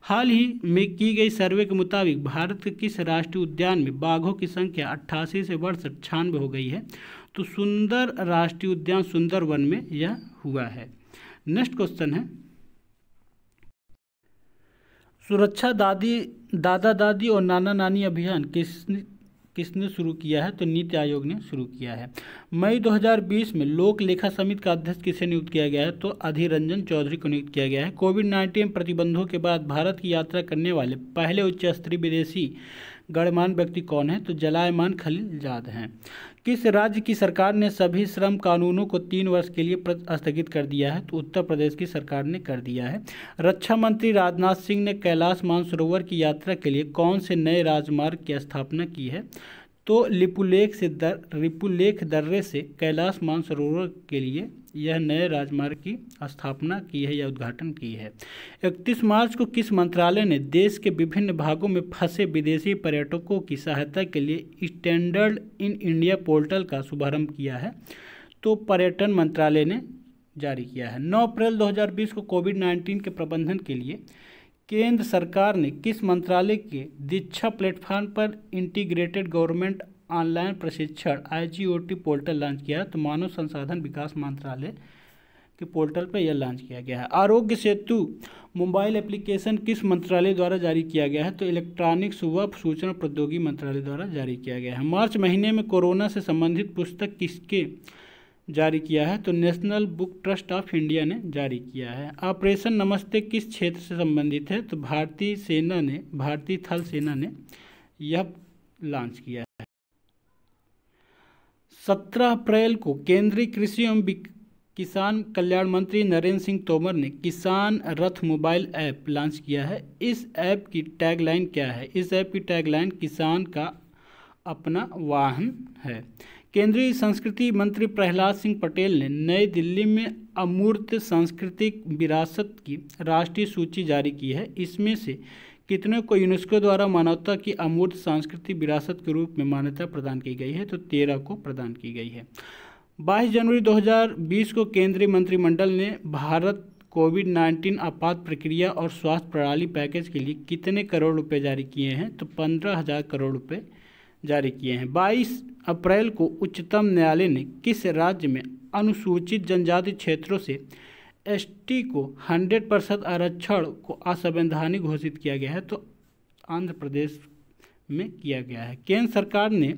हाल ही में की गई सर्वे के मुताबिक भारत के किस राष्ट्रीय उद्यान में बाघों की संख्या अट्ठासी से बढ़कर छानबे हो गई है तो सुंदर राष्ट्रीय उद्यान सुंदरवन में यह हुआ है नेक्स्ट क्वेश्चन है सुरक्षा दादी दादा दादी और नाना नानी अभियान किस किसने शुरू किया है तो नीति आयोग ने शुरू किया है मई 2020 में लोक लेखा समिति का अध्यक्ष किसे नियुक्त किया गया है तो अधीर रंजन चौधरी को नियुक्त किया गया है कोविड नाइन्टीन प्रतिबंधों के बाद भारत की यात्रा करने वाले पहले उच्च स्तरीय विदेशी गणमान व्यक्ति कौन है तो जलायमान खलीलजाद हैं किस राज्य की सरकार ने सभी श्रम कानूनों को तीन वर्ष के लिए स्थगित कर दिया है तो उत्तर प्रदेश की सरकार ने कर दिया है रक्षा मंत्री राजनाथ सिंह ने कैलाश मानसरोवर की यात्रा के लिए कौन से नए राजमार्ग की स्थापना की है तो लिपुलेख से दर रिपुलेख दर्रे से कैलाश मानसरोवर के लिए यह नए राजमार्ग की स्थापना की है या उद्घाटन की है 31 मार्च को किस मंत्रालय ने देश के विभिन्न भागों में फंसे विदेशी पर्यटकों की सहायता के लिए स्टैंडर्ड इन इंडिया पोर्टल का शुभारंभ किया है तो पर्यटन मंत्रालय ने जारी किया है 9 अप्रैल 2020 को कोविड 19 के प्रबंधन के लिए केंद्र सरकार ने किस मंत्रालय के दीक्षा प्लेटफॉर्म पर इंटीग्रेटेड गवर्नमेंट ऑनलाइन प्रशिक्षण आई पोर्टल लॉन्च किया है तो मानव संसाधन विकास मंत्रालय के पोर्टल पर यह लॉन्च किया गया है आरोग्य सेतु मोबाइल एप्लीकेशन किस मंत्रालय द्वारा जारी किया गया है तो इलेक्ट्रॉनिक व सूचना प्रौद्योगिकी मंत्रालय द्वारा जारी किया गया है मार्च महीने में कोरोना से संबंधित पुस्तक किसके जारी किया है तो national book trust of India ने जारी किया है ऑपरेशन नमस्ते किस क्षेत्र से संबंधित है तो भारतीय सेना ने भारतीय थल सेना ने यह लॉन्च किया है सत्रह अप्रैल को केंद्रीय कृषि एवं किसान कल्याण मंत्री नरेंद्र सिंह तोमर ने किसान रथ मोबाइल ऐप लॉन्च किया है इस ऐप की टैगलाइन क्या है इस ऐप की टैगलाइन किसान का अपना वाहन है केंद्रीय संस्कृति मंत्री प्रहलाद सिंह पटेल ने नई दिल्ली में अमूर्त सांस्कृतिक विरासत की राष्ट्रीय सूची जारी की है इसमें से कितने को यूनेस्को द्वारा मानवता की अमूर्त सांस्कृतिक विरासत के रूप में मान्यता प्रदान की गई है तो तेरह को प्रदान की गई है बाईस जनवरी 2020 को केंद्रीय मंत्रिमंडल ने भारत कोविड 19 आपात प्रक्रिया और स्वास्थ्य प्रणाली पैकेज के लिए कितने करोड़ रुपए जारी किए हैं तो पंद्रह हज़ार करोड़ रुपए जारी किए हैं 22 अप्रैल को उच्चतम न्यायालय ने किस राज्य में अनुसूचित जनजाति क्षेत्रों से एसटी को 100 प्रतिशत आरक्षण को असंवैधानिक घोषित किया गया है तो आंध्र प्रदेश में किया गया है केंद्र सरकार ने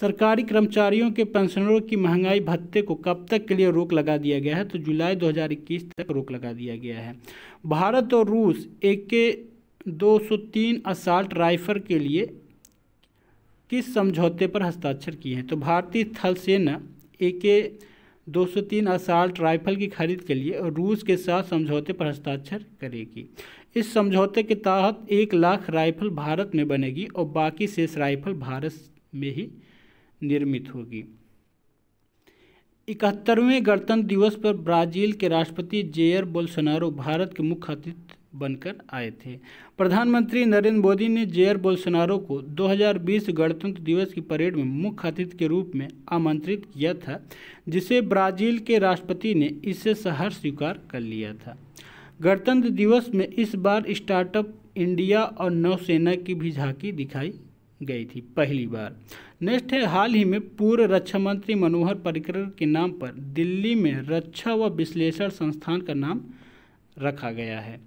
सरकारी कर्मचारियों के पेंशनरों की महंगाई भत्ते को कब तक के लिए रोक लगा दिया गया है तो जुलाई 2021 तक रोक लगा दिया गया है भारत और रूस एक के दो सौ तीन असाल्ट राइफल के लिए किस समझौते पर हस्ताक्षर किए हैं तो भारतीय थल सेना ए के 203 असाल्ट राइफल की खरीद के लिए रूस के साथ समझौते पर हस्ताक्षर करेगी इस समझौते के तहत एक लाख राइफल भारत में बनेगी और बाकी शेष राइफल भारत में ही निर्मित होगी इकहत्तरवें गणतंत्र दिवस पर ब्राजील के राष्ट्रपति जेयर बोल्सोनारो भारत के मुख्य अतिथि बनकर आए थे प्रधानमंत्री नरेंद्र मोदी ने जेयर बोल्सनारो को 2020 गणतंत्र दिवस की परेड में मुख्य अतिथि के रूप में आमंत्रित किया था जिसे ब्राज़ील के राष्ट्रपति ने इससे सहर स्वीकार कर लिया था गणतंत्र दिवस में इस बार स्टार्टअप इंडिया और नौसेना की भी झांकी दिखाई गई थी पहली बार नेक्स्ट है हाल ही में पूर्व रक्षा मंत्री मनोहर पर्रिकर के नाम पर दिल्ली में रक्षा व विश्लेषण संस्थान का नाम रखा गया है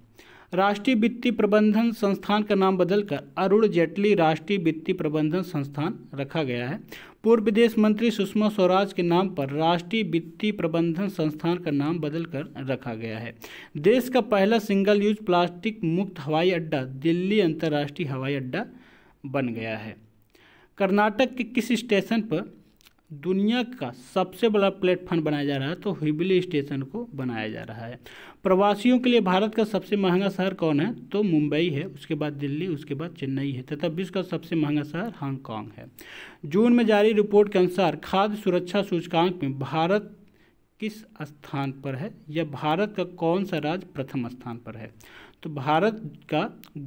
राष्ट्रीय वित्तीय प्रबंधन संस्थान का नाम बदलकर अरुण जेटली राष्ट्रीय वित्तीय प्रबंधन संस्थान रखा गया है पूर्व विदेश मंत्री सुषमा स्वराज के नाम पर राष्ट्रीय वित्तीय प्रबंधन संस्थान का नाम बदलकर रखा गया है देश का पहला सिंगल यूज प्लास्टिक मुक्त हवाई अड्डा दिल्ली अंतर्राष्ट्रीय हवाई अड्डा बन गया है कर्नाटक के किस स्टेशन पर दुनिया का सबसे बड़ा प्लेटफॉर्म बनाया जा रहा है तो हिबली स्टेशन को बनाया जा रहा है प्रवासियों के लिए भारत का सबसे महंगा शहर कौन है तो मुंबई है उसके बाद दिल्ली उसके बाद चेन्नई है तथा विश्व का सबसे महंगा शहर हांगकांग है जून में जारी रिपोर्ट के अनुसार खाद्य सुरक्षा सूचकांक में भारत किस स्थान पर है या भारत का कौन सा राज्य प्रथम स्थान पर है तो भारत का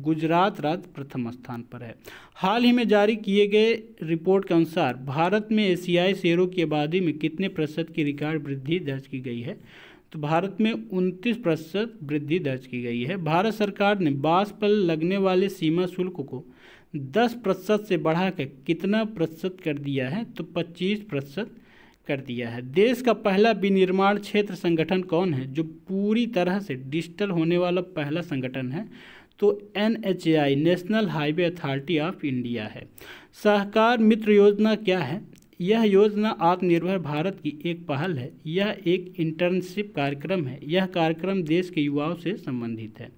गुजरात राज्य प्रथम स्थान पर है हाल ही में जारी किए गए रिपोर्ट के अनुसार भारत में एशियाई शेयरों की आबादी में कितने प्रतिशत की रिकॉर्ड वृद्धि दर्ज की गई है तो भारत में उनतीस प्रतिशत वृद्धि दर्ज की गई है भारत सरकार ने बांस पर लगने वाले सीमा शुल्क को 10 प्रतिशत से बढ़ाकर कितना प्रतिशत कर दिया है तो 25 प्रतिशत कर दिया है देश का पहला विनिर्माण क्षेत्र संगठन कौन है जो पूरी तरह से डिजिटल होने वाला पहला संगठन है तो N national highway authority of India है सहकार मित्र योजना क्या है यह योजना आत्मनिर्भर भारत की एक पहल है यह एक इंटर्नशिप कार्यक्रम है यह कार्यक्रम देश के युवाओं से संबंधित है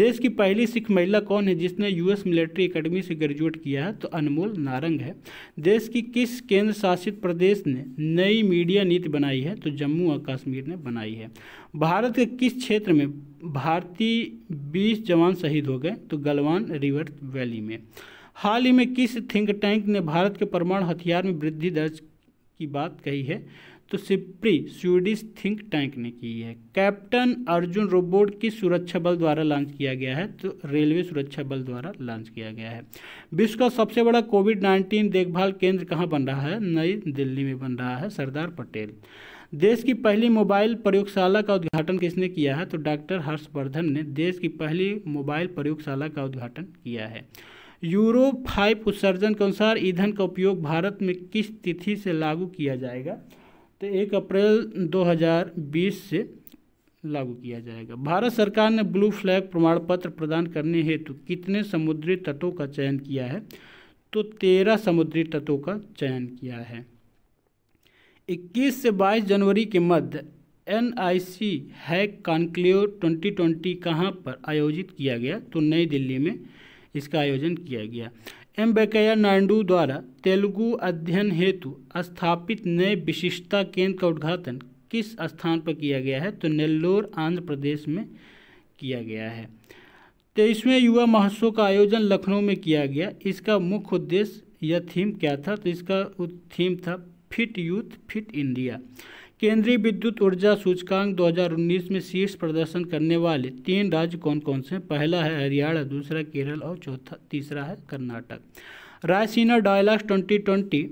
देश की पहली सिख महिला कौन है जिसने यूएस मिलिट्री एकेडमी से ग्रेजुएट किया है तो अनमोल नारंग है देश की किस केंद्र शासित प्रदेश ने नई मीडिया नीति बनाई है तो जम्मू और कश्मीर ने बनाई है भारत के किस क्षेत्र में भारतीय बीस जवान शहीद हो गए तो गलवान रिवर वैली में हाल ही में किस थिंक टैंक ने भारत के परमाणु हथियार में वृद्धि दर्ज की बात कही है तो सिप्री स्वीडिश थिंक टैंक ने की है कैप्टन अर्जुन रोबोट किस सुरक्षा बल द्वारा लॉन्च किया गया है तो रेलवे सुरक्षा बल द्वारा लॉन्च किया गया है विश्व का सबसे बड़ा कोविड नाइन्टीन देखभाल केंद्र कहाँ बन रहा है नई दिल्ली में बन रहा है सरदार पटेल देश की पहली मोबाइल प्रयोगशाला का उद्घाटन किसने किया है तो डॉक्टर हर्षवर्धन ने देश की पहली मोबाइल प्रयोगशाला का उद्घाटन किया है यूरो फाइव उत्सर्जन के अनुसार ईंधन का उपयोग भारत में किस तिथि से लागू किया जाएगा तो एक अप्रैल 2020 से लागू किया जाएगा भारत सरकार ने ब्लू फ्लैग प्रमाण पत्र प्रदान करने हेतु कितने समुद्री तटों का चयन किया है तो तेरह समुद्री तटों का चयन किया है 21 से 22 जनवरी के मध्य N I C hack conclave twenty twenty कहाँ पर आयोजित किया गया तो नई दिल्ली में इसका आयोजन किया गया एम वेंकैया नायडू द्वारा तेलुगु अध्ययन हेतु स्थापित नए विशिष्टता केंद्र का उद्घाटन किस स्थान पर किया गया है तो नेल्लोर आंध्र प्रदेश में किया गया है तेईसवें युवा महोत्सव का आयोजन लखनऊ में किया गया इसका मुख्य उद्देश्य या थीम क्या था तो इसका थीम था फिट यूथ फिट इंडिया केंद्रीय विद्युत ऊर्जा सूचकांक 2019 में शीर्ष प्रदर्शन करने वाले तीन राज्य कौन कौन से पहला है हरियाणा दूसरा केरल और चौथा तीसरा है कर्नाटक रायसीना डायलॉग्स 2020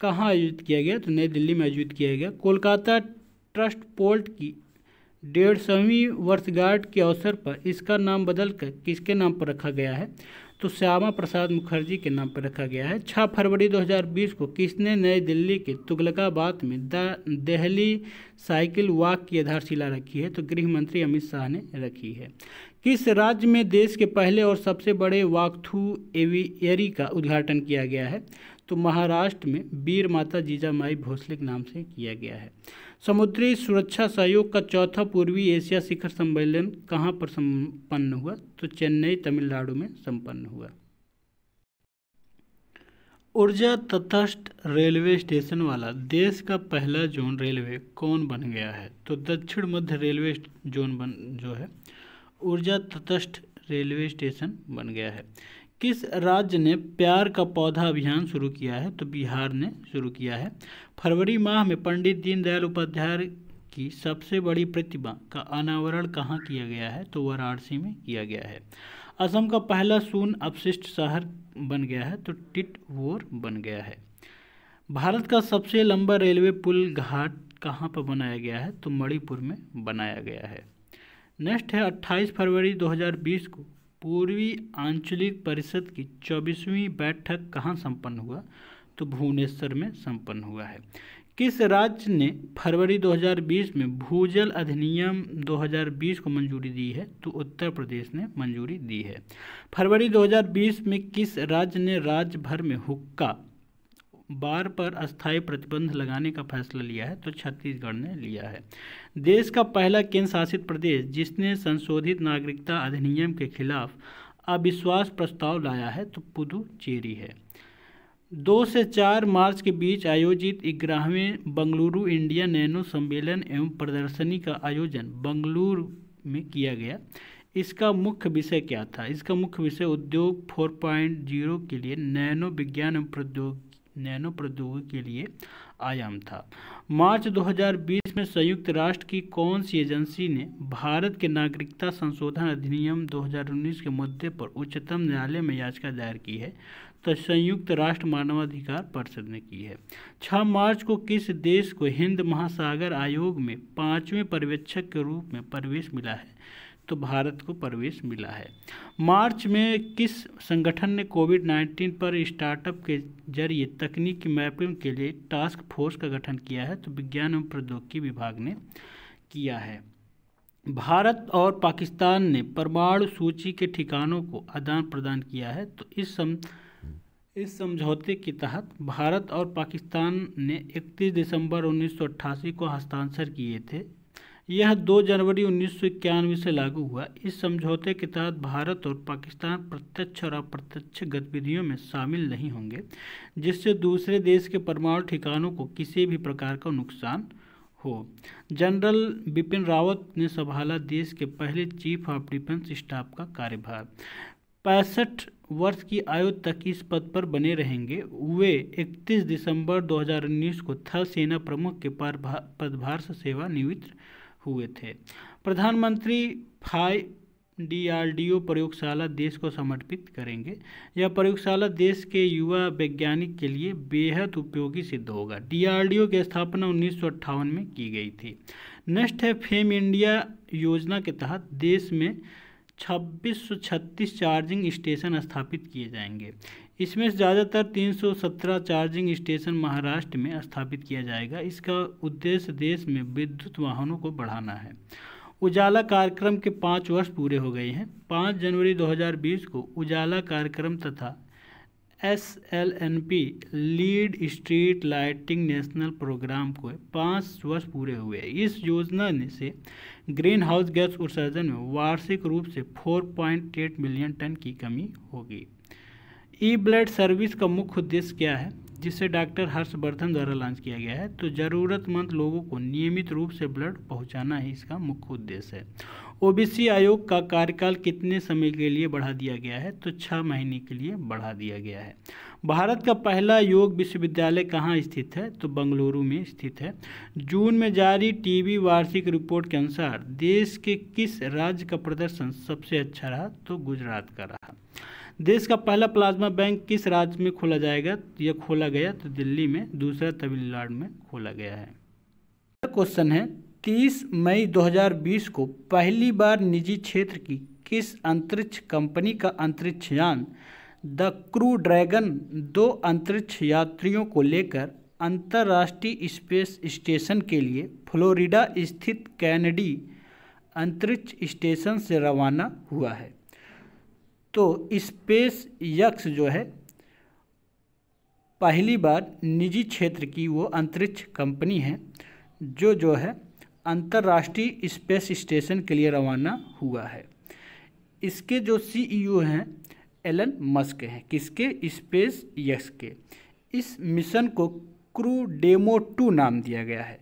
कहाँ आयोजित किया गया तो नई दिल्ली में आयोजित किया गया कोलकाता ट्रस्ट पोर्ट की डेढ़ सौवीं वर्षगांठ के अवसर पर इसका नाम बदलकर किसके नाम पर रखा गया है तो श्यामा प्रसाद मुखर्जी के नाम पर रखा गया है 6 फरवरी 2020 को किसने नई दिल्ली के तुगलकाबाद में दहली साइकिल वाक की आधारशिला रखी है तो गृह मंत्री अमित शाह ने रखी है किस राज्य में देश के पहले और सबसे बड़े वाकथू एवियरी का उद्घाटन किया गया है तो महाराष्ट्र में वीर माता जीजामाई भोसले के नाम से किया गया है समुद्री सुरक्षा सहयोग का चौथा पूर्वी एशिया शिखर सम्मेलन कहाँ पर संपन्न हुआ तो चेन्नई तमिलनाडु में संपन्न हुआ ऊर्जा तटस्थ रेलवे स्टेशन वाला देश का पहला जोन रेलवे कौन बन गया है तो दक्षिण मध्य रेलवे जोन बन जो है ऊर्जा तटस्थ रेलवे स्टेशन बन गया है किस राज्य ने प्यार का पौधा अभियान शुरू किया है तो बिहार ने शुरू किया है फरवरी माह में पंडित दीनदयाल उपाध्याय की सबसे बड़ी प्रतिमा का अनावरण कहाँ किया गया है तो वाराणसी में किया गया है असम का पहला सून अपशिष्ट शहर बन गया है तो टिट वोर बन गया है भारत का सबसे लंबा रेलवे पुल घाट कहाँ पर बनाया गया है तो मणिपुर में बनाया गया है नेक्स्ट है 28 फरवरी 2020 को पूर्वी आंचलिक परिषद की चौबीसवीं बैठक कहाँ संपन्न हुआ तो भुवनेश्वर में संपन्न हुआ है किस राज्य ने फरवरी 2020 में भूजल अधिनियम 2020 को मंजूरी दी है तो उत्तर प्रदेश ने मंजूरी दी है फरवरी 2020 में किस राज्य ने राज्य भर में हुक्का बार पर अस्थायी प्रतिबंध लगाने का फैसला लिया है तो छत्तीसगढ़ ने लिया है देश का पहला केंद्र शासित प्रदेश जिसने संशोधित नागरिकता अधिनियम के खिलाफ अविश्वास प्रस्ताव लाया है तो पुदुचेरी है दो से चार मार्च के बीच आयोजित ग्यारहवें बंगलुरु इंडिया नैनो सम्मेलन एवं प्रदर्शनी का आयोजन बंगलुरु में किया गया इसका मुख्य विषय क्या था इसका मुख्य विषय उद्योग 4.0 के लिए नैनो विज्ञान एवं प्रौद्योग नैनो प्रौद्योगिकी के लिए आयाम था मार्च 2020 में संयुक्त राष्ट्र की कौन सी एजेंसी ने भारत के नागरिकता संशोधन अधिनियम 2019 के मुद्दे पर उच्चतम न्यायालय में याचिका दायर की है तो संयुक्त राष्ट्र मानवाधिकार परिषद ने की है 6 मार्च को किस देश को हिंद महासागर आयोग में पांचवें पर्यवेक्षक के रूप में प्रवेश मिला है तो भारत को प्रवेश मिला है मार्च में किस संगठन ने कोविड 19 पर स्टार्टअप के जरिए तकनीकी मैपिंग के लिए टास्क फोर्स का गठन किया है तो विज्ञान एवं प्रौद्योगिकी विभाग ने किया है भारत और पाकिस्तान ने परमाणु सूची के ठिकानों को आदान प्रदान किया है तो इस सम इस समझौते के तहत भारत और पाकिस्तान ने 31 दिसंबर 1988 को हस्तांतर किए थे यह 2 जनवरी उन्नीस से लागू हुआ इस समझौते के तहत भारत और पाकिस्तान प्रत्यक्ष और अप्रत्यक्ष गतिविधियों में शामिल नहीं होंगे जिससे दूसरे देश के परमाणु ठिकानों को किसी भी प्रकार का नुकसान हो जनरल बिपिन रावत ने संभाला देश के पहले चीफ ऑफ डिफेंस स्टाफ का कार्यभार पैंसठ वर्ष की आयु तक इस पद पर बने रहेंगे वे 31 दिसंबर 2019 को थल सेना प्रमुख के पदभार से सेवा निवृत्त हुए थे प्रधानमंत्री फाई डीआरडीओ प्रयोगशाला देश को समर्पित करेंगे यह प्रयोगशाला देश के युवा वैज्ञानिक के लिए बेहद उपयोगी सिद्ध होगा डीआरडीओ की स्थापना उन्नीस में की गई थी नेक्स्ट है फेम इंडिया योजना के तहत देश में छब्बीस चार्जिंग स्टेशन स्थापित किए जाएंगे इसमें तीन ज़्यादातर 317 चार्जिंग स्टेशन महाराष्ट्र में स्थापित किया जाएगा इसका उद्देश्य देश में विद्युत वाहनों को बढ़ाना है उजाला कार्यक्रम के पाँच वर्ष पूरे हो गए हैं पाँच जनवरी 2020 को उजाला कार्यक्रम तथा S L N P lead street lighting national programme को पाँच वर्ष पूरे हुए इस योजना ने से ग्रीन हाउस गैस उत्सर्जन में वार्षिक रूप से 4.8 मिलियन टन की कमी होगी ई ब्लड सर्विस का मुख्य उद्देश्य क्या है जिसे डॉक्टर हर्षवर्धन द्वारा लॉन्च किया गया है तो ज़रूरतमंद लोगों को नियमित रूप से ब्लड पहुंचाना ही इसका मुख्य उद्देश्य है ओबीसी आयोग का कार्यकाल कितने समय के लिए बढ़ा दिया गया है तो छः महीने के लिए बढ़ा दिया गया है भारत का पहला योग विश्वविद्यालय कहाँ स्थित है तो बंगलुरु में स्थित है जून में जारी टीवी वार्षिक रिपोर्ट के अनुसार देश के किस राज्य का प्रदर्शन सबसे अच्छा रहा तो गुजरात का रहा देश का पहला प्लाज्मा बैंक किस राज्य में खोला जाएगा यह खोला गया तो दिल्ली में दूसरा तमिलनाडु में खोला गया है क्वेश्चन है 30 मई 2020 को पहली बार निजी क्षेत्र की किस अंतरिक्ष कंपनी का अंतरिक्ष यान द क्रू ड्रैगन दो अंतरिक्ष यात्रियों को लेकर अंतर्राष्ट्रीय स्पेस स्टेशन के लिए फ्लोरिडा स्थित कैनेडी अंतरिक्ष स्टेशन से रवाना हुआ है तो स्पेस यक्स जो है पहली बार निजी क्षेत्र की वो अंतरिक्ष कंपनी है जो जो है अंतर्राष्ट्रीय स्पेस स्टेशन के लिए रवाना हुआ है इसके जो सीईओ e हैं एलन मस्क हैं किसके स्पेस यक्स के इस मिशन को क्रू डेमो टू नाम दिया गया है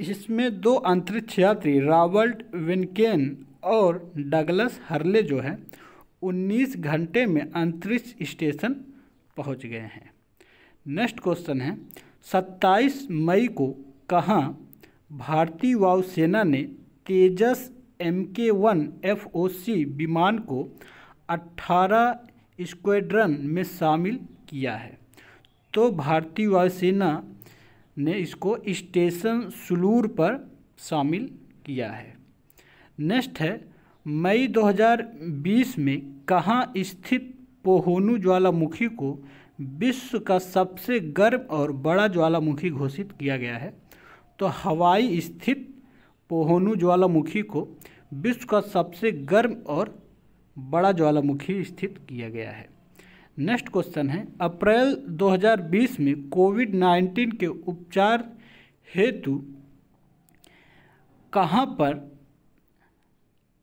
इसमें दो अंतरिक्ष यात्री रॉबर्ट विनकेन और डगलस हर्ले जो हैं 19 घंटे में अंतरिक्ष स्टेशन पहुंच गए हैं नेक्स्ट क्वेश्चन है 27 मई को कहाँ भारतीय वायुसेना ने Tejas M K one F O C विमान को 18 स्क्वेड्रन में शामिल किया है तो भारतीय वायुसेना ने इसको स्टेशन सुलूर पर शामिल किया है नेक्स्ट है मई 2020 में कहाँ स्थित पोहोनू ज्वालामुखी को विश्व का सबसे गर्म और बड़ा ज्वालामुखी घोषित किया गया है तो हवाई स्थित पोहोनू ज्वालामुखी को विश्व का सबसे गर्म और बड़ा ज्वालामुखी स्थित किया गया है नेक्स्ट क्वेश्चन है अप्रैल 2020 में कोविड 19 के उपचार हेतु कहाँ पर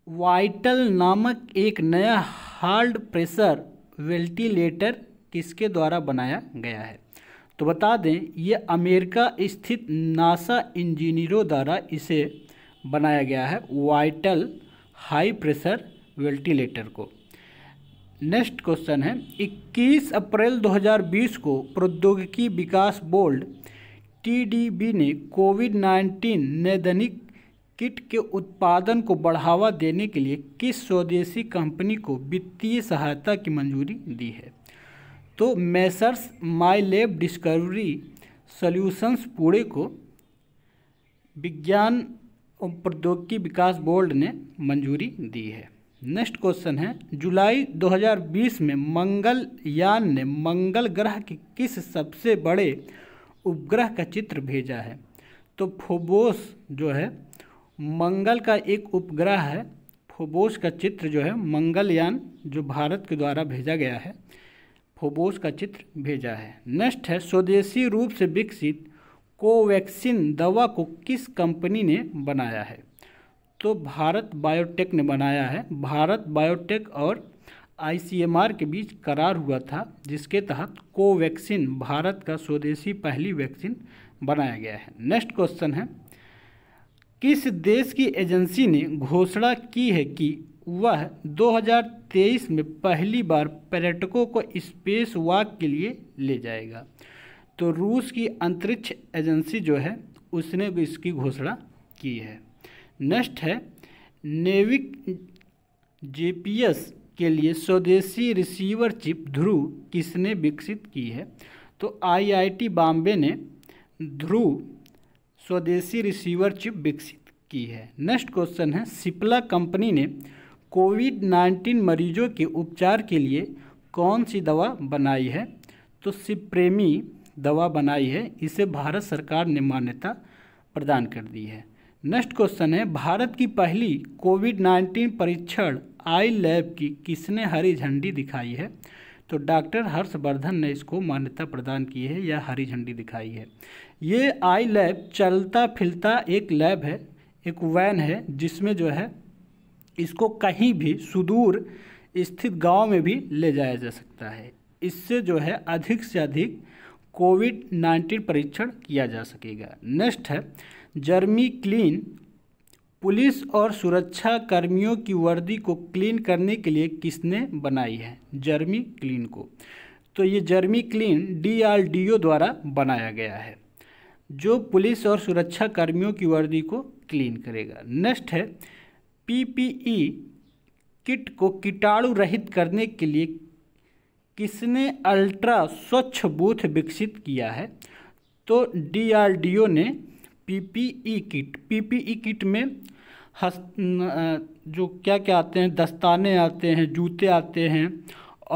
वाइटल नामक एक नया हार्ड प्रेशर वेंटिलेटर किसके द्वारा बनाया गया है तो बता दें यह अमेरिका स्थित नासा इंजीनियरों द्वारा इसे बनाया गया है वाइटल हाई प्रेशर वेंटिलेटर को नेक्स्ट क्वेश्चन है 21 अप्रैल 2020 को प्रौद्योगिकी विकास बोर्ड टीडीबी ने कोविड 19 नैदानिक किट के उत्पादन को बढ़ावा देने के लिए किस स्वदेशी कंपनी को वित्तीय सहायता की मंजूरी दी है तो messrs my lab discovery solutions Pune को विज्ञान और प्रौद्योगिकी विकास बोर्ड ने मंजूरी दी है नेक्स्ट क्वेश्चन है जुलाई 2020 में मंगल यान ने मंगल ग्रह के किस सबसे बड़े उपग्रह का चित्र भेजा है तो फोबोस जो है मंगल का एक उपग्रह है फोबोस का चित्र जो है मंगलयान जो भारत के द्वारा भेजा गया है फोबोस का चित्र भेजा है नेक्स्ट है स्वदेशी रूप से विकसित कोवैक्सीन दवा को किस कंपनी ने बनाया है तो भारत बायोटेक ने बनाया है भारत बायोटेक और आईसीएमआर के बीच करार हुआ था जिसके तहत कोवैक्सीन भारत का स्वदेशी पहली वैक्सीन बनाया गया है नेक्स्ट क्वेश्चन है किस देश की एजेंसी ने घोषणा की है कि वह 2023 में पहली बार पर्यटकों को स्पेस वॉक के लिए ले जाएगा तो रूस की अंतरिक्ष एजेंसी जो है उसने भी इसकी घोषणा की है नेक्स्ट है नेविक जीपीएस के लिए स्वदेशी रिसीवर चिप ध्रुव किसने विकसित की है तो आईआईटी बॉम्बे ने ध्रुव स्वदेशी रिसीवर चिप विकसित की है नेक्स्ट क्वेश्चन है सिप्ला कंपनी ने कोविड नाइन्टीन मरीजों के उपचार के लिए कौन सी दवा बनाई है तो सिप्रेमी दवा बनाई है इसे भारत सरकार ने मान्यता प्रदान कर दी है नेक्स्ट क्वेश्चन है भारत की पहली कोविड नाइन्टीन परीक्षण आई लैब की किसने हरी झंडी दिखाई है तो डॉक्टर हर्षवर्धन ने इसको मान्यता प्रदान की है या हरी झंडी दिखाई है ये आई लैब चलता फिरता एक लैब है एक वैन है जिसमें जो है इसको कहीं भी सुदूर स्थित गांव में भी ले जाया जा सकता है इससे जो है अधिक से अधिक कोविड नाइन्टीन परीक्षण किया जा सकेगा नेक्स्ट है जर्मी क्लीन पुलिस और सुरक्षा कर्मियों की वर्दी को क्लीन करने के लिए किसने बनाई है जर्मी क्लीन को तो ये जर्मी क्लीन डीआरडीओ द्वारा बनाया गया है जो पुलिस और सुरक्षा कर्मियों की वर्दी को क्लीन करेगा नेक्स्ट है पीपीई किट को कीटाणु रहित करने के लिए किसने अल्ट्रा स्वच्छ बूथ विकसित किया है तो डीआरडीओ ने पीपीई किट पीपीई किट में हस जो क्या क्या आते हैं दस्ताने आते हैं जूते आते हैं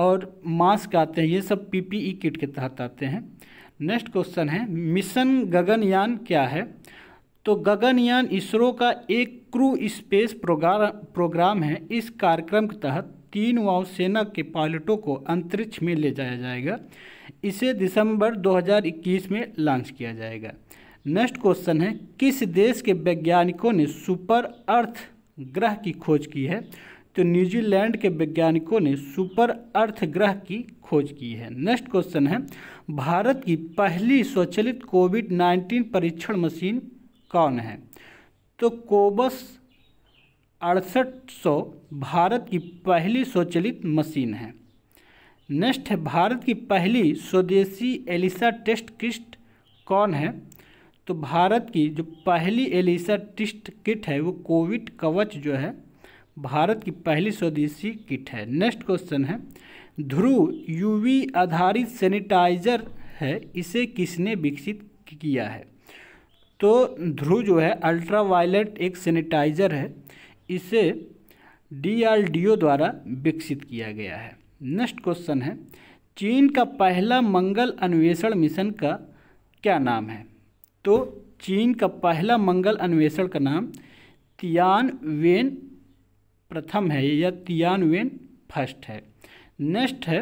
और मास्क आते हैं ये सब पीपीई किट के तहत आते हैं नेक्स्ट क्वेश्चन है मिशन गगनयान क्या है तो गगनयान इसरो का एक क्रू स्पेस प्रोग्राम है इस कार्यक्रम के तहत तीन वायुसेना के पायलटों को अंतरिक्ष में ले जाया जाएगा इसे दिसंबर 2021 में लॉन्च किया जाएगा नेक्स्ट क्वेश्चन है किस देश के वैज्ञानिकों ने सुपर अर्थ ग्रह की खोज की है तो न्यूजीलैंड के वैज्ञानिकों ने सुपर अर्थ ग्रह की खोज की है नेक्स्ट क्वेश्चन है भारत की पहली स्वचलित कोविड 19 परीक्षण मशीन कौन है तो कोबस अड़सठ सौ भारत की पहली स्वचलित मशीन है नेक्स्ट है भारत की पहली स्वदेशी एलिसा टेस्ट किट कौन है तो भारत की जो पहली एलिसा टेस्ट किट है वो कोविड कवच जो है भारत की पहली स्वदेशी किट है नेक्स्ट क्वेश्चन है ध्रुव यूवी आधारित सैनिटाइजर है इसे किसने विकसित किया है तो ध्रुव जो है अल्ट्रावायलेट एक सैनिटाइजर है इसे डीआरडीओ द्वारा विकसित किया गया है नेक्स्ट क्वेश्चन है चीन का पहला मंगल अन्वेषण मिशन का क्या नाम है तो चीन का पहला मंगल अन्वेषण का नाम तियान वेन प्रथम है या तियानवें फर्स्ट है नेक्स्ट है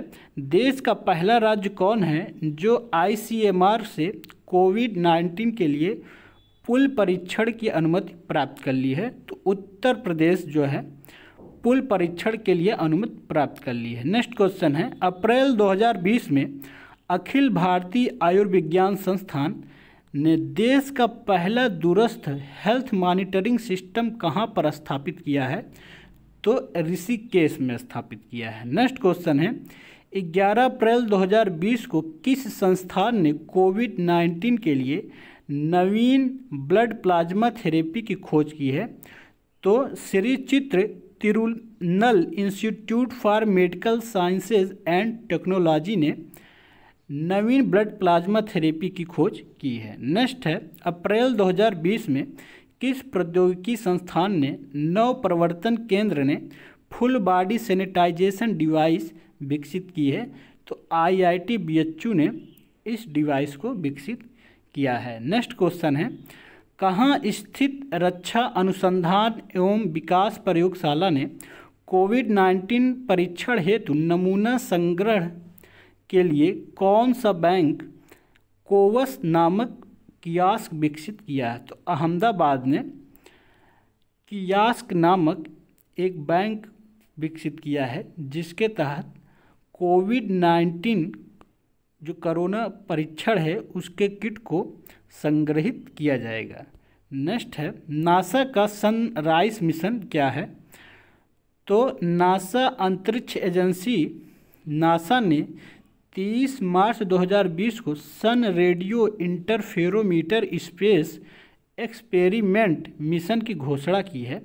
देश का पहला राज्य कौन है जो आईसीएमआर से कोविड नाइन्टीन के लिए पुल परीक्षण की अनुमति प्राप्त कर ली है तो उत्तर प्रदेश जो है पुल परीक्षण के लिए अनुमति प्राप्त कर ली है नेक्स्ट क्वेश्चन है अप्रैल 2020 में अखिल भारतीय आयुर्विज्ञान संस्थान ने देश का पहला दूरस्थ हेल्थ मॉनिटरिंग सिस्टम कहाँ पर स्थापित किया है तो ऋषिकेश में स्थापित किया है नेक्स्ट क्वेश्चन है 11 अप्रैल 2020 को किस संस्थान ने कोविड 19 के लिए नवीन ब्लड प्लाज्मा थेरेपी की खोज की है तो Shri Chitra Tirunal institute for medical sciences and technology ने नवीन ब्लड प्लाज्मा थेरेपी की खोज की है नेक्स्ट है अप्रैल 2020 में किस प्रौद्योगिकी संस्थान ने नव प्रवर्तन केंद्र ने फुल बॉडी सैनिटाइजेशन डिवाइस विकसित की है तो आईआईटी बीएचयू ने इस डिवाइस को विकसित किया है नेक्स्ट क्वेश्चन है कहाँ स्थित रक्षा अनुसंधान एवं विकास प्रयोगशाला ने कोविड नाइन्टीन परीक्षण हेतु नमूना संग्रह के लिए कौन सा बैंक कोवस नामक कियास्क विकसित किया है तो अहमदाबाद ने कियास्क नामक एक बैंक विकसित किया है जिसके तहत कोविड नाइन्टीन जो करोना परीक्षण है उसके किट को संग्रहित किया जाएगा नेक्स्ट है नासा का सनराइज मिशन क्या है तो नासा अंतरिक्ष एजेंसी नासा ने तीस मार्च 2020 को sun radio interferometer space experiment mission की घोषणा की है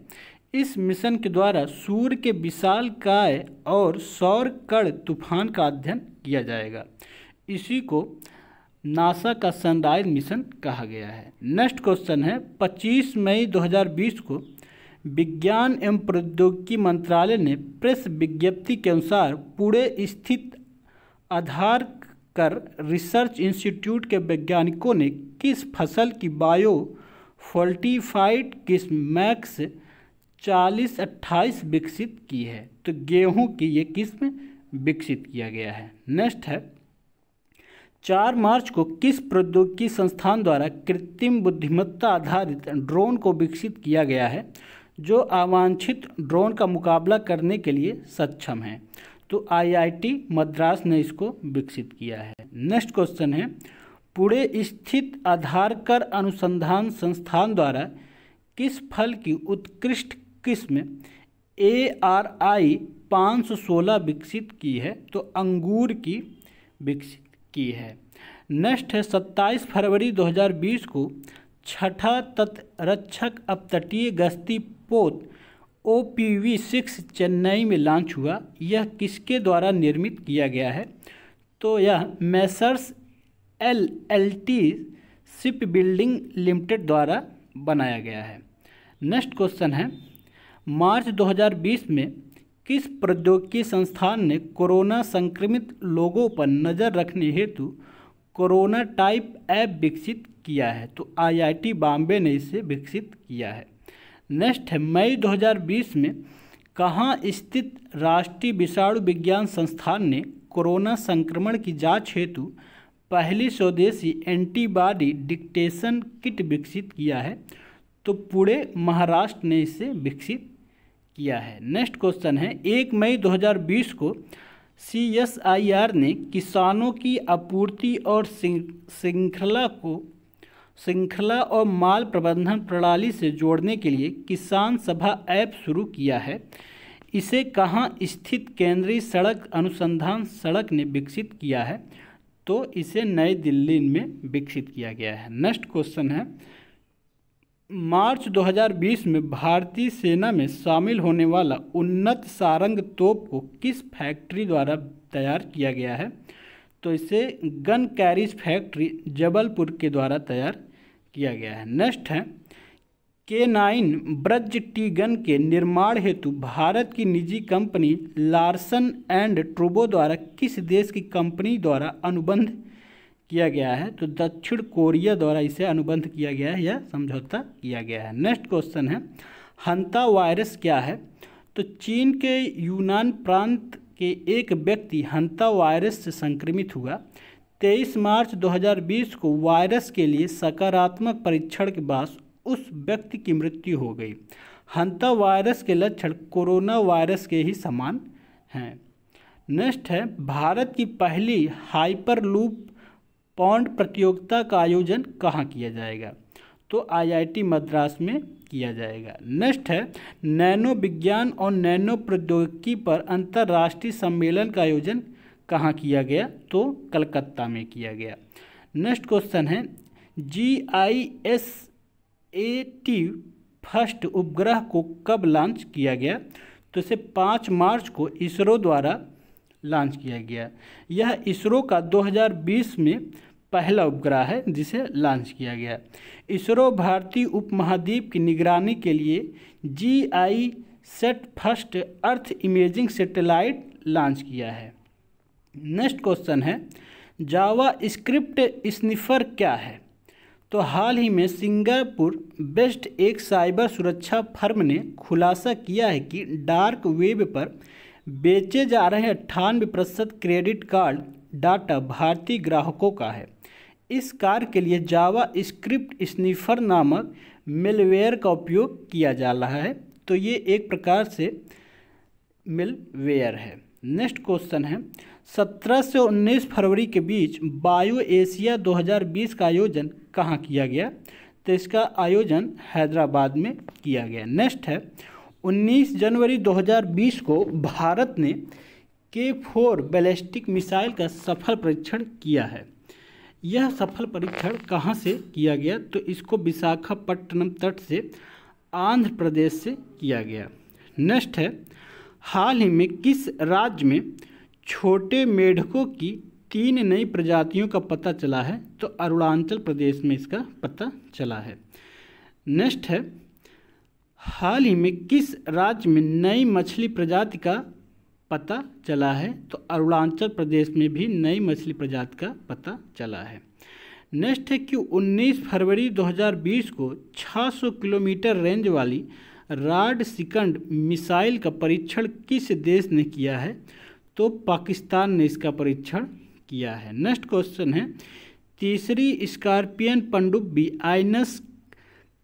इस मिशन के द्वारा सूर्य के विशाल काय और सौर कण तूफान का अध्ययन किया जाएगा इसी को नासा का सनराइज मिशन कहा गया है नेक्स्ट क्वेश्चन है 25 मई 2020 को विज्ञान एवं प्रौद्योगिकी मंत्रालय ने प्रेस विज्ञप्ति के अनुसार पुणे स्थित आधार कर रिसर्च इंस्टीट्यूट के वैज्ञानिकों ने किस फसल की बायो फोल्टीफाइड किस्म मैक्स चालीस अट्ठाईस विकसित की है तो गेहूं की ये किस्म विकसित किया गया है नेक्स्ट है चार मार्च को किस प्रौद्योगिकी संस्थान द्वारा कृत्रिम बुद्धिमत्ता आधारित ड्रोन को विकसित किया गया है जो अवांछित ड्रोन का मुकाबला करने के लिए सक्षम है तो आईआईटी मद्रास ने इसको विकसित किया है नेक्स्ट क्वेश्चन है पुणे स्थित आधार कर अनुसंधान संस्थान द्वारा किस फल की उत्कृष्ट किस्म ए आर आई पाँच सौ सोलह विकसित की है तो अंगूर की विकसित की है नेक्स्ट है सत्ताईस फरवरी 2020 को छठा तटरक्षक अपतटीय गश्ती पोत O P V six Chennai में लॉन्च हुआ यह किसके द्वारा निर्मित किया गया है तो यह messrs L L T shipbuilding limited द्वारा बनाया गया है नेक्स्ट क्वेश्चन है मार्च 2020 में किस प्रौद्योगिकी संस्थान ने कोरोना संक्रमित लोगों पर नज़र रखने हेतु कोरोना टाइप ऐप विकसित किया है तो आईआईटी बॉम्बे ने इसे विकसित किया है नेक्स्ट है मई 2020 में कहाँ स्थित राष्ट्रीय विषाणु विज्ञान संस्थान ने कोरोना संक्रमण की जांच हेतु पहली स्वदेशी एंटीबॉडी डिक्टेशन किट विकसित किया है तो पूरे महाराष्ट्र ने इसे विकसित किया है नेक्स्ट क्वेश्चन है एक मई 2020 को सी एस आई आर ने किसानों की आपूर्ति और श्रृंखला को श्रृंखला और माल प्रबंधन प्रणाली से जोड़ने के लिए किसान सभा ऐप शुरू किया है इसे कहाँ स्थित केंद्रीय सड़क अनुसंधान सड़क ने विकसित किया है तो इसे नई दिल्ली में विकसित किया गया है नेक्स्ट क्वेश्चन है मार्च 2020 में भारतीय सेना में शामिल होने वाला उन्नत सारंग तोप को किस फैक्ट्री द्वारा तैयार किया गया है तो इसे गन कैरिज फैक्ट्री जबलपुर के द्वारा तैयार किया गया है नेक्स्ट है के नाइन ब्रज टी गन के निर्माण हेतु भारत की निजी कंपनी लार्सन एंड ट्रोबो द्वारा किस देश की कंपनी द्वारा अनुबंध किया गया है तो दक्षिण कोरिया द्वारा इसे अनुबंध किया गया है या समझौता किया गया है नेक्स्ट क्वेश्चन है हंता वायरस क्या है तो चीन के यूनान प्रांत कि एक व्यक्ति हंता वायरस से संक्रमित हुआ 23 मार्च 2020 को वायरस के लिए सकारात्मक परीक्षण के बाद उस व्यक्ति की मृत्यु हो गई हंता वायरस के लक्षण कोरोना वायरस के ही समान हैं नेक्स्ट है भारत की पहली हाइपरलूप पौंड प्रतियोगिता का आयोजन कहाँ किया जाएगा तो आईआईटी मद्रास में किया जाएगा नेक्स्ट है नैनो विज्ञान और नैनो प्रौद्योगिकी पर अंतर्राष्ट्रीय सम्मेलन का आयोजन कहाँ किया गया तो कलकत्ता में किया गया नेक्स्ट क्वेश्चन है G I S A T first उपग्रह को कब लॉन्च किया गया तो इसे पाँच मार्च को इसरो द्वारा लॉन्च किया गया यह इसरो का 2020 में पहला उपग्रह है जिसे लॉन्च किया गया इसरो भारतीय उपमहाद्वीप की निगरानी के लिए G I sat first earth imaging satellite launch किया है नेक्स्ट क्वेश्चन है जावा स्क्रिप्ट स्निफर क्या है तो हाल ही में सिंगापुर बेस्ट एक साइबर सुरक्षा फर्म ने खुलासा किया है कि डार्क वेब पर बेचे जा रहे अट्ठानवे प्रतिशत क्रेडिट कार्ड डाटा भारतीय ग्राहकों का है इस कार्य के लिए जावा स्क्रिप्ट स्निफर नामक मिलवेयर का उपयोग किया जा रहा है तो ये एक प्रकार से मिलवेयर है नेक्स्ट क्वेश्चन है 17 से 19 फरवरी के बीच बायो एशिया 2020 का आयोजन कहाँ किया गया तो इसका आयोजन हैदराबाद में किया गया नेक्स्ट है 19 जनवरी 2020 को भारत ने के फोर बैलिस्टिक मिसाइल का सफल परीक्षण किया है यह सफल परीक्षण कहाँ से किया गया तो इसको विशाखापट्टनम तट से आंध्र प्रदेश से किया गया नेक्स्ट है हाल ही में किस राज्य में छोटे मेढकों की तीन नई प्रजातियों का पता चला है तो अरुणाचल प्रदेश में इसका पता चला है नेक्स्ट है हाल ही में किस राज्य में नई मछली प्रजाति का पता चला है तो अरुणाचल प्रदेश में भी नई मछली प्रजाति का पता चला है नेक्स्ट है कि 19 फरवरी 2020 को 600 किलोमीटर रेंज वाली राड सिकंड मिसाइल का परीक्षण किस देश ने किया है तो पाकिस्तान ने इसका परीक्षण किया है नेक्स्ट क्वेश्चन है तीसरी स्कॉर्पियन पंडुब्बी आइनस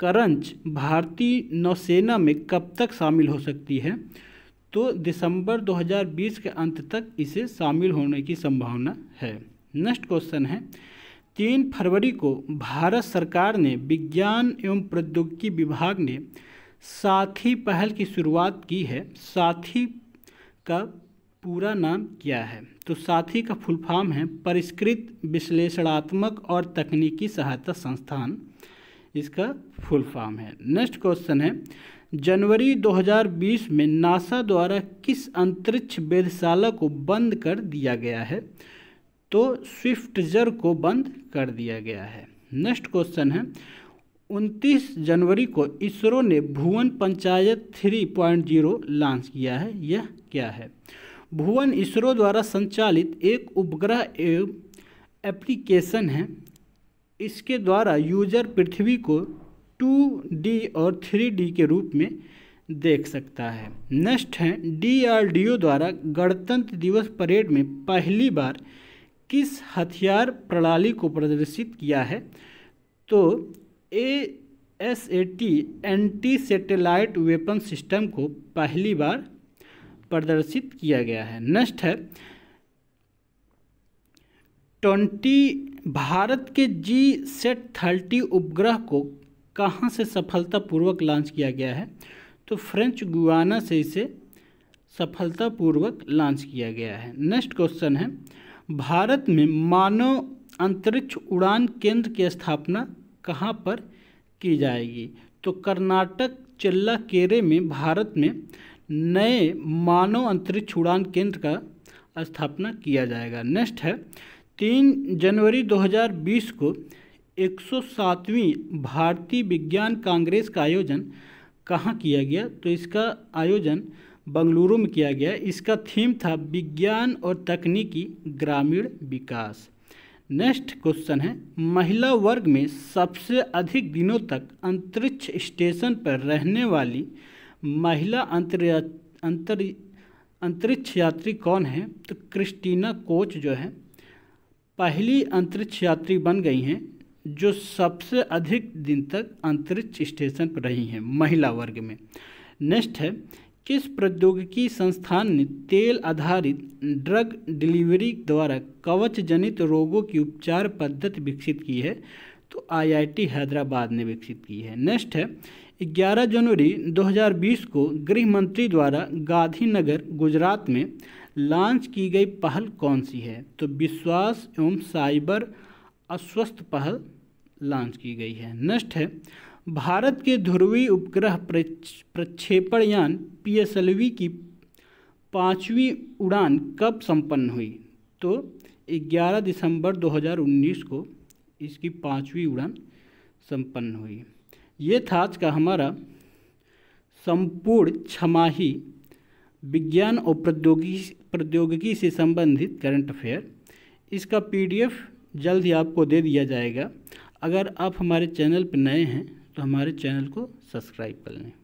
करंच भारतीय नौसेना में कब तक शामिल हो सकती है तो दिसंबर 2020 के अंत तक इसे शामिल होने की संभावना है नेक्स्ट क्वेश्चन है तीन फरवरी को भारत सरकार ने विज्ञान एवं प्रौद्योगिकी विभाग ने साथी पहल की शुरुआत की है साथी का पूरा नाम क्या है तो साथी का फुल फॉर्म है परिष्कृत विश्लेषणात्मक और तकनीकी सहायता संस्थान इसका फुल फॉर्म है नेक्स्ट क्वेश्चन है जनवरी 2020 में नासा द्वारा किस अंतरिक्ष वेधशाला को बंद कर दिया गया है तो स्विफ्टजर को बंद कर दिया गया है नेक्स्ट क्वेश्चन है 29 जनवरी को इसरो ने भुवन पंचायत 3.0 लॉन्च किया है यह क्या है भुवन इसरो द्वारा संचालित एक उपग्रह एप्लीकेशन है इसके द्वारा यूजर पृथ्वी को टू डी और थ्री डी के रूप में देख सकता है नेक्स्ट है डीआरडीओ द्वारा गणतंत्र दिवस परेड में पहली बार किस हथियार प्रणाली को प्रदर्शित किया है तो A S A T anti satellite weapon system को पहली बार प्रदर्शित किया गया है नेक्स्ट है ट्वेंटी भारत के जी सेट थर्टी उपग्रह को कहाँ से सफलतापूर्वक लॉन्च किया गया है तो फ्रेंच गुआना से इसे सफलतापूर्वक लॉन्च किया गया है नेक्स्ट क्वेश्चन है भारत में मानव अंतरिक्ष उड़ान केंद्र की स्थापना कहाँ पर की जाएगी तो कर्नाटक चिल्ला केरे में भारत में नए मानव अंतरिक्ष उड़ान केंद्र का स्थापना किया जाएगा नेक्स्ट है तीन जनवरी 2020 को एक भारतीय विज्ञान कांग्रेस का आयोजन कहाँ किया गया तो इसका आयोजन बंगलुरु में किया गया इसका थीम था विज्ञान और तकनीकी ग्रामीण विकास नेक्स्ट क्वेश्चन है महिला वर्ग में सबसे अधिक दिनों तक अंतरिक्ष स्टेशन पर रहने वाली महिला अंतर अंतर अंतरिक्ष यात्री कौन है तो क्रिस्टीना कोच जो है पहली अंतरिक्ष यात्री बन गई हैं जो सबसे अधिक दिन तक अंतरिक्ष स्टेशन पर रही हैं महिला वर्ग में नेक्स्ट है किस प्रौद्योगिकी संस्थान ने तेल आधारित ड्रग डिलीवरी द्वारा कवच जनित रोगों की उपचार पद्धति विकसित की है तो आईआईटी हैदराबाद ने विकसित की है नेक्स्ट है 11 जनवरी 2020 को गृह मंत्री द्वारा गांधीनगर गुजरात में लॉन्च की गई पहल कौन सी है तो विश्वास एवं साइबर अस्वस्थ पहल लॉन्च की गई है नेक्स्ट है भारत के ध्रुवीय उपग्रह प्रक्षेपण यान पी की पाँचवीं उड़ान कब संपन्न हुई तो 11 दिसंबर 2019 को इसकी पाँचवीं उड़ान संपन्न हुई ये था आज का हमारा संपूर्ण छमाही विज्ञान और प्रौद्योगिकी प्रौद्योगिकी से संबंधित करंट अफेयर इसका पीडीएफ जल्द ही आपको दे दिया जाएगा अगर आप हमारे चैनल पर नए हैं तो हमारे चैनल को सब्सक्राइब कर लें